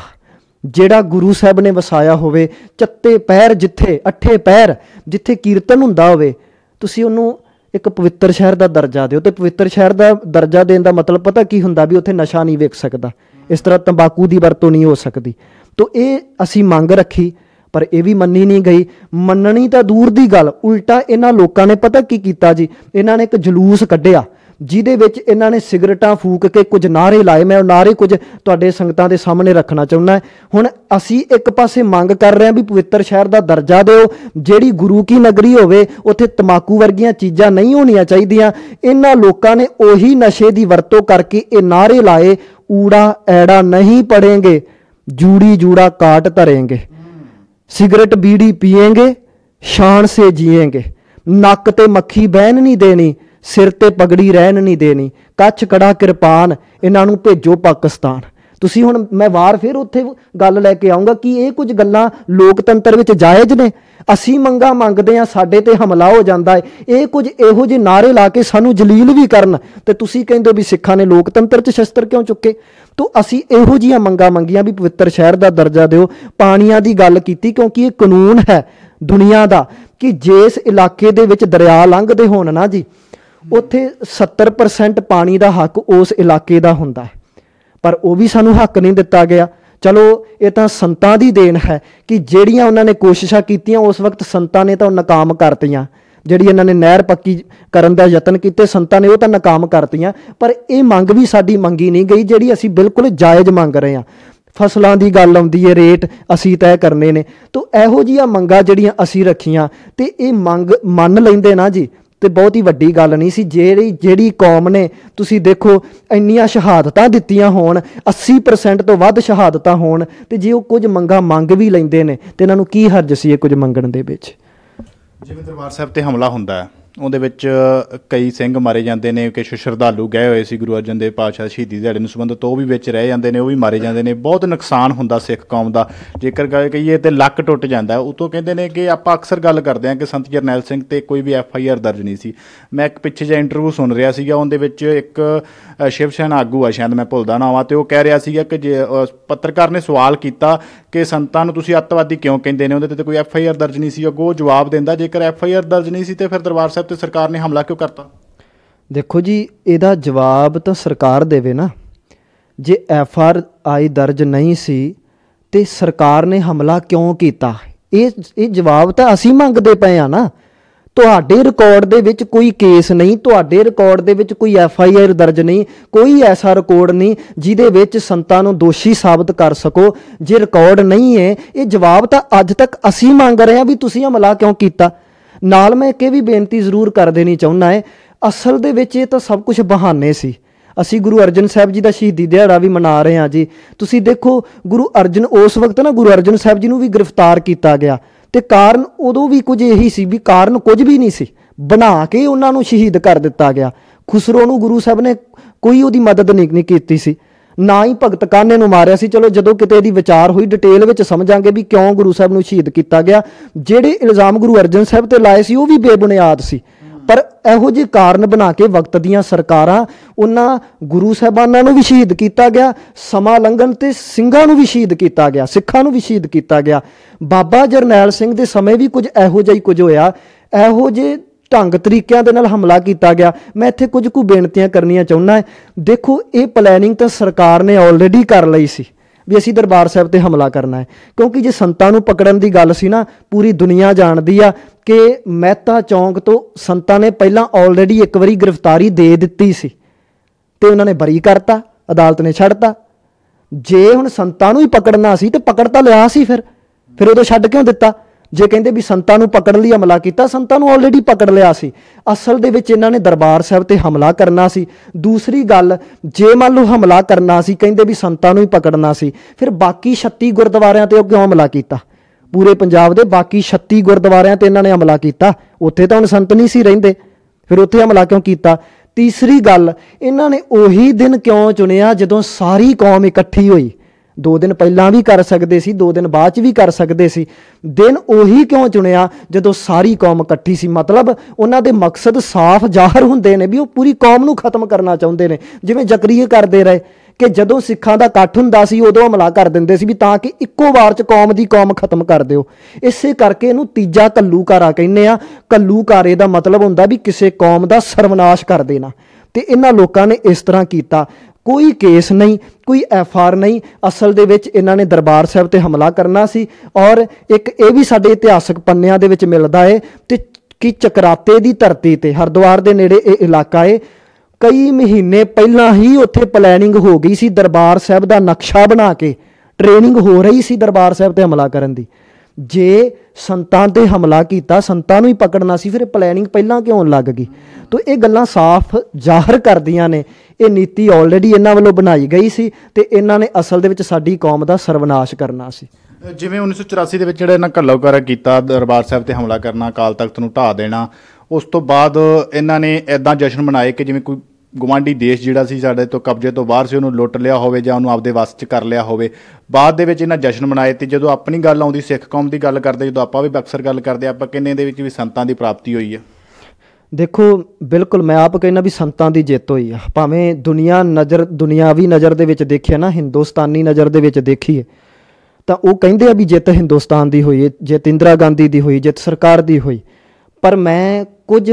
ਜਿਹੜਾ ਗੁਰੂ ਸਾਹਿਬ ਨੇ ਵਸਾਇਆ ਹੋਵੇ ਚੱਤੇ ਪੈਰ ਜਿੱਥੇ ਅੱਠੇ ਪੈਰ ਜਿੱਥੇ ਕੀਰਤਨ ਹੁੰਦਾ ਹੋਵੇ ਤੁਸੀਂ ਉਹਨੂੰ ਇੱਕ ਪਵਿੱਤਰ ਸ਼ਹਿਰ ਦਾ ਦਰਜਾ ਦਿਓ ਤੇ ਪਵਿੱਤਰ ਸ਼ਹਿਰ ਦਾ ਦਰਜਾ ਦੇਣ ਦਾ ਮਤਲਬ ਪਤਾ ਕੀ ਹੁੰਦਾ ਵੀ ਉੱਥੇ ਨਸ਼ਾ ਨਹੀਂ ਵੇਖ ਸਕਦਾ ਇਸ ਤਰ੍ਹਾਂ ਤੰਬਾਕੂ ਦੀ ਵਰਤੋਂ ਨਹੀਂ ਹੋ ਸਕਦੀ ਤੋਂ ਇਹ ਅਸੀਂ ਮੰਗ ਰੱਖੀ ਪਰ ਇਹ ਵੀ ਮੰਨੀ ਨਹੀਂ ਗਈ ਮੰਨਣੀ ਤਾਂ ਦੂਰ ਦੀ ਗੱਲ ਉਲਟਾ ਇਹਨਾਂ ਲੋਕਾਂ ਨੇ ਪਤਾ ਕੀ ਕੀਤਾ ਜੀ ਇਹਨਾਂ ਨੇ ਇੱਕ ਜਲੂਸ ਕੱਢਿਆ ਜਿਹਦੇ ਵਿੱਚ ਇਹਨਾਂ ਨੇ ਸਿਗਰਟਾਂ ਫੂਕ ਕੇ ਕੁਝ ਨਾਰੇ ਲਾਏ ਮੈਂ ਉਹ ਨਾਰੇ ਕੁਝ ਤੁਹਾਡੇ ਸੰਗਤਾਂ ਦੇ ਸਾਹਮਣੇ ਰੱਖਣਾ ਚਾਹੁੰਦਾ ਹੁਣ ਅਸੀਂ ਇੱਕ ਪਾਸੇ ਮੰਗ ਕਰ ਰਹੇ ਹਾਂ ਵੀ ਪਵਿੱਤਰ ਸ਼ਹਿਰ ਦਾ ਦਰਜਾ ਦਿਓ ਜਿਹੜੀ ਗੁਰੂ ਕੀ ਨਗਰੀ ਹੋਵੇ ਉੱਥੇ ਤਮਾਕੂ ਵਰਗੀਆਂ ਚੀਜ਼ਾਂ ਨਹੀਂ ਹੋਣੀਆਂ ਚਾਹੀਦੀਆਂ ਇਹਨਾਂ ਲੋਕਾਂ ਨੇ ਉਹੀ ਨਸ਼ੇ ਦੀ ਵਰਤੋਂ ਕਰਕੇ ਇਹ ਨਾਰੇ ਲਾਏ ਊੜਾ ਐੜਾ ਨਹੀਂ ਪੜेंगे ਜੂੜੀ ਜੂੜਾ ਕਾਟ ਧਰेंगे ਸਿਗਰਟ ਬੀੜੀ ਪੀਏਗੇ ਸ਼ਾਨ ਸੇ ਜੀਏਗੇ ਨੱਕ ਤੇ ਮੱਖੀ ਬਹਿਨ ਨਹੀਂ ਦੇਣੀ ਸਿਰ ਤੇ ਪਗੜੀ ਰਹਿਣ ਨਹੀਂ ਦੇਣੀ ਕੱਚ ਕੜਾ ਕਿਰਪਾਨ ਇਹਨਾਂ ਨੂੰ ਭੇਜੋ ਪਾਕਿਸਤਾਨ ਤੁਸੀਂ ਹੁਣ ਮੈਂ ਵਾਰ ਫਿਰ ਉੱਥੇ ਗੱਲ ਲੈ ਕੇ ਆਉਂਗਾ ਕਿ ਇਹ ਕੁਝ ਗੱਲਾਂ ਲੋਕਤੰਤਰ ਵਿੱਚ ਜਾਇਜ਼ ਨੇ ਅਸੀਂ ਮੰਗਾ ਮੰਗਦੇ ਆ ਸਾਡੇ ਤੇ ਹਮਲਾ ਹੋ ਜਾਂਦਾ ਹੈ ਇਹ ਕੁਝ ਇਹੋ ਜਿਹੇ ਨਾਰੇ ਲਾ ਕੇ ਸਾਨੂੰ ਜਲੀਲ ਵੀ ਕਰਨ ਤੇ ਤੁਸੀਂ ਕਹਿੰਦੇ ਵੀ ਸਿੱਖਾਂ ਨੇ ਲੋਕਤੰਤਰ 'ਚ ਸ਼ਸਤਰ ਕਿਉਂ ਚੁੱਕੇ ਤੋ ਅਸੀਂ ਇਹੋ ਜੀਆਂ ਮੰਗਾ ਮੰਗੀਆਂ ਵੀ ਪਵਿੱਤਰ ਸ਼ਹਿਰ ਦਾ ਦਰਜਾ ਦਿਓ ਪਾਣੀਆਂ ਦੀ ਗੱਲ ਕੀਤੀ ਕਿਉਂਕਿ ਇਹ ਕਾਨੂੰਨ ਹੈ ਦੁਨੀਆ ਦਾ ਕਿ ਜੇਸ ਇਲਾਕੇ ਦੇ ਵਿੱਚ ਦਰਿਆ ਲੰਘਦੇ ਹੋਣ ਨਾ ਜੀ ਉੱਥੇ 70% ਪਾਣੀ ਦਾ ਹੱਕ ਉਸ ਇਲਾਕੇ ਦਾ ਹੁੰਦਾ ਹੈ ਪਰ ਉਹ ਵੀ ਸਾਨੂੰ ਹੱਕ ਨਹੀਂ ਦਿੱਤਾ ਗਿਆ ਚਲੋ ਇਹ ਤਾਂ ਸੰਤਾਂ ਦੀ ਦੇਣ ਹੈ ਕਿ ਜਿਹੜੀਆਂ ਉਹਨਾਂ ਨੇ ਕੋਸ਼ਿਸ਼ਾਂ ਕੀਤੀਆਂ ਉਸ ਵਕਤ ਸੰਤਾਂ ਨੇ ਤਾਂ ਉਹ ਨਾਕਾਮ ਕਰਤੀਆਂ ਜਿਹੜੀ ਇਹਨਾਂ ਨੇ ਨਹਿਰ ਪੱਕੀ ਕਰਨ ਦਾ ਯਤਨ ਕੀਤੇ ਸੰਤਾਂ ਨੇ ਉਹ ਤਾਂ ਨਾਕਾਮ ਕਰਤੀਆਂ ਪਰ ਇਹ ਮੰਗ ਵੀ ਸਾਡੀ ਮੰਗੀ ਨਹੀਂ ਗਈ ਜਿਹੜੀ ਅਸੀਂ ਬਿਲਕੁਲ ਜਾਇਜ਼ ਮੰਗ ਰਹੇ ਹਾਂ ਫਸਲਾਂ ਦੀ ਗੱਲ ਆਉਂਦੀ ਹੈ ਰੇਟ ਅਸੀਂ ਤੈਅ ਕਰਨੇ ਨੇ ਤੋਂ ਇਹੋ ਜਿਹੀਆਂ ਮੰਗਾਂ ਜਿਹੜੀਆਂ ਅਸੀਂ ਰੱਖੀਆਂ ਤੇ ਇਹ ਮੰਗ ਮੰਨ ਲੈਂਦੇ ਨਾ ਜੀ ਤੇ ਬਹੁਤ ਹੀ ਵੱਡੀ ਗੱਲ ਨਹੀਂ ਸੀ ਜਿਹੜੀ ਜਿਹੜੀ ਕੌਮ ਨੇ ਤੁਸੀਂ ਦੇਖੋ ਇੰਨੀਆਂ ਸ਼ਹਾਦਤਾਂ ਦਿੱਤੀਆਂ ਹੋਣ 80% ਤੋਂ ਵੱਧ ਸ਼ਹਾਦਤਾਂ ਹੋਣ ਤੇ ਜੇ ਉਹ ਕੁਝ ਮੰਗਾ ਮੰਗ ਵੀ ਲੈਂਦੇ ਨੇ ਤੇ ਇਹਨਾਂ ਨੂੰ ਕੀ ਹਰਜ ਸੀ ਇਹ ਕੁਝ ਮੰਗਣ ਦੇ ਵਿੱਚ ਜਿਵੇਂ ਦਰਬਾਰ ਸਾਹਿਬ ਤੇ ਹਮਲਾ ਹੁੰਦਾ ਹੈ ਉਹਦੇ ਵਿੱਚ ਕਈ ਸਿੰਘ ਮਾਰੇ ਜਾਂਦੇ ਨੇ ਕਿ ਸ਼ਰਧਾਲੂ ਗਏ ਹੋਏ ਸੀ ਗੁਰੂ ਅਰਜਨ ਦੇਵ ਪਾਤਸ਼ਾਹ ਸ਼ਹੀਦੀ ਦਿਹਾੜੇ ਨੂੰ ਸੰਬੰਧਤ ਉਹ ਵੀ ਵਿੱਚ ਰਹਿ ਜਾਂਦੇ ਨੇ ਉਹ ਵੀ ਮਾਰੇ ਜਾਂਦੇ ਨੇ ਬਹੁਤ ਨੁਕਸਾਨ ਹੁੰਦਾ ਸਿੱਖ ਕੌਮ ਦਾ ਜੇਕਰ ਗੱਲ ਕਹੀਏ ਤੇ ਲੱਕ ਟੁੱਟ ਜਾਂਦਾ ਉਹ ਤੋਂ ਕਹਿੰਦੇ ਨੇ ਕਿ ਆਪਾਂ ਅਕਸਰ ਗੱਲ ਕਰਦੇ ਹਾਂ ਕਿ ਸੰਤ ਜਰਨੈਲ ਸਿੰਘ ਤੇ ਕੋਈ ਵੀ ਐਫ ਆਈ ਆਰ ਦਰਜ ਨਹੀਂ ਸੀ ਮੈਂ ਇੱਕ ਪਿੱਛੇ ਜਿਹਾ ਇੰਟਰਵਿਊ ਸੁਣ ਰਿਹਾ ਸੀਗਾ ਉਹਦੇ ਵਿੱਚ ਇੱਕ ਸ਼ਿਵ ਸੈਨ ਆਗੂ ਆ ਸ਼ਾਇਦ ਮੈਂ ਭੁੱਲਦਾ ਨਾ ਆ ਤੇ ਉਹ ਕਹਿ ਰਿਹਾ ਸੀਗਾ ਕਿ ਜੇ ਪੱਤਰਕਾਰ ਨੇ ਸਵਾਲ ਕੀਤਾ ਕਿ ਸੰਤਾਂ ਨੂੰ ਤੁਸੀਂ ਅੱਤਵਾਦੀ ਕਿਉਂ ਕਹਿੰਦੇ ਨੇ ਉਹਦੇ ਤੇ ਕੋਈ ਐਫ ਆਈ ਆਰ ਦਰਜ ਨਹੀਂ ਸੀ ਉਹ ਜਵਾਬ ਦਿੰਦਾ ਜੇਕਰ ਐਫ ਆਈ ਆਰ ਦਰਜ ਨਹੀਂ ਸੀ ਤੇ ਫਿਰ ਦਰਬਾਰ ਸਾਹਿਬ ਤੇ ਸਰਕਾਰ ਨੇ ਹਮਲਾ ਕਿਉਂ ਕਰਤਾ ਦੇਖੋ ਜੀ ਇਹਦਾ ਜਵਾਬ ਤਾਂ ਸਰਕਾਰ ਦੇਵੇ ਨਾ ਜੇ ਐਫ ਆਰ ਆਈ ਦਰਜ ਨਹੀਂ ਸੀ ਤੇ ਸਰਕਾਰ ਨੇ ਹਮਲਾ ਕਿਉਂ ਕੀਤਾ ਇਹ ਇਹ ਜਵਾਬ ਤਾਂ ਅਸੀਂ ਮੰਗਦੇ ਪਏ ਆ ਨਾ ਤੁਹਾਡੇ ਰਿਕਾਰਡ ਦੇ ਵਿੱਚ ਕੋਈ ਕੇਸ ਨਹੀਂ ਤੁਹਾਡੇ ਰਿਕਾਰਡ ਦੇ ਵਿੱਚ ਕੋਈ ਐਫ ਆਈ ਆਰ ਦਰਜ ਨਹੀਂ ਕੋਈ ਐਸਾ ਰਿਕਾਰਡ ਨਹੀਂ ਜਿਹਦੇ ਵਿੱਚ ਸੰਤਾਂ ਨੂੰ ਦੋਸ਼ੀ ਸਾਬਤ ਕਰ ਸਕੋ ਜੇ ਰਿਕਾਰਡ ਨਹੀਂ ਹੈ ਇਹ ਜਵਾਬ ਤਾਂ ਅੱਜ ਤੱਕ ਅਸੀਂ ਮੰਗ ਰਹੇ ਆ ਵੀ ਤੁਸੀਂ ਹਮਲਾ ਕਿਉਂ ਕੀਤਾ ਨਾਲ ਮੈਂ ਇੱਕ ਇਹ ਵੀ ਬੇਨਤੀ ਜ਼ਰੂਰ ਕਰ ਦੇਣੀ ਚਾਹੁੰਦਾ ਹੈ ਅਸਲ ਦੇ ਵਿੱਚ ਇਹ ਤਾਂ ਸਭ ਕੁਝ ਬਹਾਨੇ ਸੀ ਅਸੀਂ ਗੁਰੂ ਅਰਜਨ ਸਾਹਿਬ ਜੀ ਦਾ ਸ਼ਹੀਦੀ ਦਿਹਾੜਾ ਵੀ ਮਨਾ ਰਹੇ ਹਾਂ ਜੀ ਤੁਸੀਂ ਦੇਖੋ ਗੁਰੂ ਅਰਜਨ ਉਸ ਵਕਤ ਨਾ ਗੁਰੂ ਅਰਜਨ ਸਾਹਿਬ ਜੀ ਨੂੰ ਵੀ ਗ੍ਰਿਫਤਾਰ ਕੀਤਾ ਗਿਆ ਤੇ ਕਾਰਨ ਉਦੋਂ ਵੀ ਕੁਝ ਇਹੀ ਸੀ ਵੀ ਕਾਰਨ ਕੁਝ ਵੀ ਨਹੀਂ ਸੀ ਬਣਾ ਕੇ ਉਹਨਾਂ ਨੂੰ ਸ਼ਹੀਦ ਕਰ ਦਿੱਤਾ ਗਿਆ ਖੁਸਰੋ ਨੂੰ ਗੁਰੂ ਸਾਹਿਬ ਨੇ ਕੋਈ ਉਹਦੀ ਮਦਦ ਨਹੀਂ ਕੀਤੀ ਸੀ ਨਾ ਹੀ ਭਗਤ ਕਾਨੇ ਨੂੰ ਮਾਰਿਆ ਸੀ ਚਲੋ ਜਦੋਂ ਕਿਤੇ ਇਹਦੀ ਵਿਚਾਰ ਹੋਈ ਡਿਟੇਲ ਵਿੱਚ ਸਮਝਾਂਗੇ ਵੀ ਕਿਉਂ ਗੁਰੂ ਸਾਹਿਬ ਨੂੰ ਸ਼ਹੀਦ ਕੀਤਾ ਗਿਆ ਜਿਹੜੇ ਇਲਜ਼ਾਮ ਗੁਰੂ ਅਰਜਨ ਸਾਹਿਬ ਤੇ ਲਾਏ ਸੀ ਉਹ ਵੀ ਬੇਬੁਨਿਆਦ ਸੀ ਪਰ ਇਹੋ ਜਿਹੇ ਕਾਰਨ ਬਣਾ ਕੇ ਵਕਤ ਦੀਆਂ ਸਰਕਾਰਾਂ ਉਹਨਾਂ ਗੁਰੂ ਸਾਹਿਬਾਨਾਂ ਨੂੰ ਵੀ ਸ਼ਹੀਦ ਕੀਤਾ ਗਿਆ ਸਮਾਂ ਲੰਘਣ ਤੇ ਸਿੰਘਾਂ ਨੂੰ ਵੀ ਸ਼ਹੀਦ ਕੀਤਾ ਗਿਆ ਸਿੱਖਾਂ ਨੂੰ ਵੀ ਸ਼ਹੀਦ ਕੀਤਾ ਗਿਆ ਬਾਬਾ ਜਰਨੈਲ ਸਿੰਘ ਦੇ ਸਮੇਂ ਵੀ ਕੁਝ ਇਹੋ ਜਿਹਾ ਹੀ ਕੁਝ ਹੋਇਆ ਇਹੋ ਜਿਹੇ ਢੰਗ ਤਰੀਕਿਆਂ ਦੇ ਨਾਲ ਹਮਲਾ ਕੀਤਾ ਗਿਆ ਮੈਂ ਇੱਥੇ ਕੁਝ ਕੁ ਬੇਨਤੀਆਂ ਕਰਨੀਆਂ ਚਾਹੁੰਦਾ ਹਾਂ ਦੇਖੋ ਇਹ ਪਲੈਨਿੰਗ ਤਾਂ ਸਰਕਾਰ ਨੇ ਆਲਰੇਡੀ ਕਰ ਲਈ ਸੀ ਵੀ ਅਸੀਂ ਦਰਬਾਰ ਸਾਹਿਬ ਤੇ ਹਮਲਾ ਕਰਨਾ ਹੈ ਕਿਉਂਕਿ ਜੇ ਸੰਤਾਂ ਨੂੰ ਪਕੜਨ ਦੀ ਗੱਲ ਸੀ ਨਾ ਪੂਰੀ ਦੁਨੀਆ ਜਾਣਦੀ ਆ ਕਿ ਮਹਿਤਾ ਚੌਂਕ ਤੋਂ ਸੰਤਾਂ ਨੇ ਪਹਿਲਾਂ ਆਲਰੇਡੀ ਇੱਕ ਵਾਰੀ ਗ੍ਰਿਫਤਾਰੀ ਦੇ ਦਿੱਤੀ ਸੀ ਤੇ ਉਹਨਾਂ ਨੇ ਬਰੀ ਕਰਤਾ ਅਦਾਲਤ ਨੇ ਛੱਡਤਾ ਜੇ ਹੁਣ ਸੰਤਾਂ ਨੂੰ ਹੀ ਪਕੜਨਾ ਸੀ ਤੇ ਪਕੜ ਤਾਂ ਲਿਆ ਸੀ ਫਿਰ ਫਿਰ ਉਹਦੋਂ ਛੱਡ ਕਿਉਂ ਦਿੱਤਾ ਜੇ ਕਹਿੰਦੇ ਵੀ ਸੰਤਾਂ ਨੂੰ ਪਕੜਨ ਲਈ ਹਮਲਾ ਕੀਤਾ ਸੰਤਾਂ ਨੂੰ ਆਲਰੇਡੀ ਪਕੜ ਲਿਆ ਸੀ ਅਸਲ ਦੇ ਵਿੱਚ ਇਹਨਾਂ ਨੇ ਦਰਬਾਰ ਸਾਹਿਬ ਤੇ ਹਮਲਾ ਕਰਨਾ ਸੀ ਦੂਸਰੀ ਗੱਲ ਜੇ ਮੰਨ ਲਓ ਹਮਲਾ ਕਰਨਾ ਸੀ ਕਹਿੰਦੇ ਵੀ ਸੰਤਾਂ ਨੂੰ ਹੀ ਪਕੜਨਾ ਸੀ ਫਿਰ ਬਾਕੀ 36 ਗੁਰਦੁਆਰਿਆਂ ਤੇ ਉਹ ਕਿਉਂ ਹਮਲਾ ਕੀਤਾ ਪੂਰੇ ਪੰਜਾਬ ਦੇ ਬਾਕੀ 36 ਗੁਰਦੁਆਰਿਆਂ ਤੇ ਇਹਨਾਂ ਨੇ ਹਮਲਾ ਕੀਤਾ ਉੱਥੇ ਤਾਂ ਹੁਣ ਸੰਤ ਨਹੀਂ ਸੀ ਰਹਿੰਦੇ ਫਿਰ ਉੱਥੇ ਹਮਲਾ ਕਿਉਂ ਕੀਤਾ ਤੀਸਰੀ ਗੱਲ ਇਹਨਾਂ ਨੇ ਉਹੀ ਦਿਨ ਕਿਉਂ ਚੁਣਿਆ ਜਦੋਂ ਸਾਰੀ ਕੌਮ ਇਕੱਠੀ ਹੋਈ ਦੋ ਦਿਨ ਪਹਿਲਾਂ ਵੀ ਕਰ ਸਕਦੇ ਸੀ ਦੋ ਦਿਨ ਬਾਅਦ ਚ ਵੀ ਕਰ ਸਕਦੇ ਸੀ ਦਿਨ ਉਹੀ ਕਿਉਂ ਚੁਣਿਆ ਜਦੋਂ ਸਾਰੀ ਕੌਮ ਇਕੱਠੀ ਸੀ ਮਤਲਬ ਉਹਨਾਂ ਦੇ ਮਕਸਦ ਸਾਫ਼ ਜ਼ਾਹਰ ਹੁੰਦੇ ਨੇ ਵੀ ਉਹ ਪੂਰੀ ਕੌਮ ਨੂੰ ਖਤਮ ਕਰਨਾ ਚਾਹੁੰਦੇ ਨੇ ਜਿਵੇਂ ਜ਼ਕਰੀਏ ਕਰਦੇ ਰਹੇ ਕਿ ਜਦੋਂ ਸਿੱਖਾਂ ਦਾ ਇਕੱਠ ਹੁੰਦਾ ਸੀ ਉਦੋਂ ਹਮਲਾ ਕਰ ਦਿੰਦੇ ਸੀ ਵੀ ਤਾਂ ਕਿ ਇੱਕੋ ਵਾਰ ਚ ਕੌਮ ਦੀ ਕੌਮ ਖਤਮ ਕਰ ਦਿਓ ਇਸੇ ਕਰਕੇ ਇਹਨੂੰ ਤੀਜਾ ਕੱਲੂਕਾਰਾ ਕਹਿੰਨੇ ਆ ਕੱਲੂਕਾਰੇ ਦਾ ਮਤਲਬ ਹੁੰਦਾ ਵੀ ਕਿਸੇ ਕੌਮ ਦਾ ਸਰਵਨਾਸ਼ ਕਰ ਦੇਣਾ ਤੇ ਇਹਨਾਂ ਲੋਕਾਂ ਨੇ ਇਸ ਤਰ੍ਹਾਂ ਕੀਤਾ ਕੋਈ ਕੇਸ ਨਹੀਂ ਕੋਈ ਐਫ ਆਰ ਨਹੀਂ ਅਸਲ ਦੇ ਵਿੱਚ ਇਹਨਾਂ ਨੇ ਦਰਬਾਰ ਸਾਹਿਬ ਤੇ ਹਮਲਾ ਕਰਨਾ ਸੀ ਔਰ ਇੱਕ ਇਹ ਵੀ ਸਾਡੇ ਇਤਿਹਾਸਕ ਪੰਨਿਆਂ ਦੇ ਵਿੱਚ ਮਿਲਦਾ ਹੈ ਤੇ ਕੀ ਚਕਰਾਤੇ ਦੀ ਧਰਤੀ ਤੇ ਹਰਦੁਆਰ ਦੇ ਨੇੜੇ ਇਹ ਇਲਾਕਾ ਹੈ ਕਈ ਮਹੀਨੇ ਪਹਿਲਾਂ ਹੀ ਉੱਥੇ ਪਲੈਨਿੰਗ ਹੋ ਗਈ ਸੀ ਦਰਬਾਰ ਸਾਹਿਬ ਦਾ ਨਕਸ਼ਾ ਬਣਾ ਕੇ ਟ੍ਰੇਨਿੰਗ ਹੋ ਰਹੀ ਸੀ ਦਰਬਾਰ ਸਾਹਿਬ ਤੇ ਹਮਲਾ ਕਰਨ ਦੀ ਜੇ ਸੰਤਾਂ ਤੇ ਹਮਲਾ ਕੀਤਾ ਸੰਤਾਂ ਨੂੰ ਹੀ ਪਕੜਨਾ ਸੀ ਫਿਰ ਪਲੈਨਿੰਗ ਪਹਿਲਾਂ ਕਿਉਂ ਲੱਗ ਗਈ ਤੋਂ ਇਹ ਗੱਲਾਂ ਸਾਫ਼ ਜ਼ਾਹਰ ਕਰਦੀਆਂ ਨੇ ਇਹ ਨੀਤੀ ਆਲਰੇਡੀ ਇਹਨਾਂ ਵੱਲੋਂ ਬਣਾਈ ਗਈ ਸੀ ਤੇ ਇਹਨਾਂ ਨੇ ਅਸਲ ਦੇ ਵਿੱਚ ਸਾਡੀ ਕੌਮ ਦਾ ਸਰਵਨਾਸ਼ ਕਰਨਾ ਸੀ ਜਿਵੇਂ 1984 ਦੇ ਵਿੱਚ ਜਿਹੜਾ ਇਹਨਾਂ ਘੱਲਵਕਾਰਾ ਕੀਤਾ ਦਰਬਾਰ ਸਾਹਿਬ ਤੇ ਹਮਲਾ ਕਰਨਾ ਕਾਲ ਤਖਤ ਨੂੰ ਢਾ ਦੇਣਾ ਉਸ ਤੋਂ ਬਾਅਦ ਇਹਨਾਂ ਨੇ ਐਦਾਂ ਜਸ਼ਨ ਮਨਾਏ ਕਿ ਜਿਵੇਂ ਕੋਈ ਗਵਾਂਡੀ ਦੇਸ਼ ਜਿਹੜਾ ਸੀ ਸਾਡੇ ਤੋਂ ਕਬਜ਼ੇ ਤੋਂ ਬਾਹਰ ਸੀ ਉਹਨੂੰ ਲੁੱਟ ਲਿਆ ਹੋਵੇ ਜਾਂ ਉਹਨੂੰ ਆਪਦੇ ਵਾਸਤੇ ਕਰ ਲਿਆ ਹੋਵੇ ਬਾਅਦ ਦੇ ਵਿੱਚ ਇਹਨਾਂ ਜਸ਼ਨ ਮਨਾਏ ਤੇ ਜਦੋਂ ਆਪਣੀ ਗੱਲ ਆਉਂਦੀ ਸਿੱਖ ਕੌਮ ਦੀ ਗੱਲ ਕਰਦੇ ਜਦੋਂ ਆਪਾਂ ਵੀ ਬਕਸਰ ਗੱਲ ਕਰਦੇ ਆਪਾਂ ਕਿੰਨੇ ਦੇ ਵਿੱਚ ਵੀ ਸੰਤਾਂ ਦੀ ਪ੍ਰਾਪਤੀ ਹੋਈ ਹੈ ਦੇਖੋ ਬਿਲਕੁਲ ਮੈਂ ਆਪ ਕਹਿੰਦਾ ਵੀ ਸੰਤਾਂ ਦੀ ਜਿੱਤ ਹੋਈ ਆ ਭਾਵੇਂ ਦੁਨੀਆ ਨਜ਼ਰ ਦੁਨੀਆਵੀ ਨਜ਼ਰ ਦੇ ਵਿੱਚ ਦੇਖਿਆ ਨਾ ਹਿੰਦੁਸਤਾਨੀ ਨਜ਼ਰ ਦੇ ਵਿੱਚ ਦੇਖੀਏ ਤਾਂ ਉਹ ਕਹਿੰਦੇ ਆ ਵੀ ਜਿੱਤ ਹਿੰਦੁਸਤਾਨ ਦੀ ਹੋਈ ਜਿੱਤ ਇੰਦਰਾ ਗਾਂਧੀ ਦੀ ਹੋਈ ਜਿੱਤ ਸਰਕਾਰ ਦੀ ਹੋਈ ਪਰ ਮੈਂ ਕੁਝ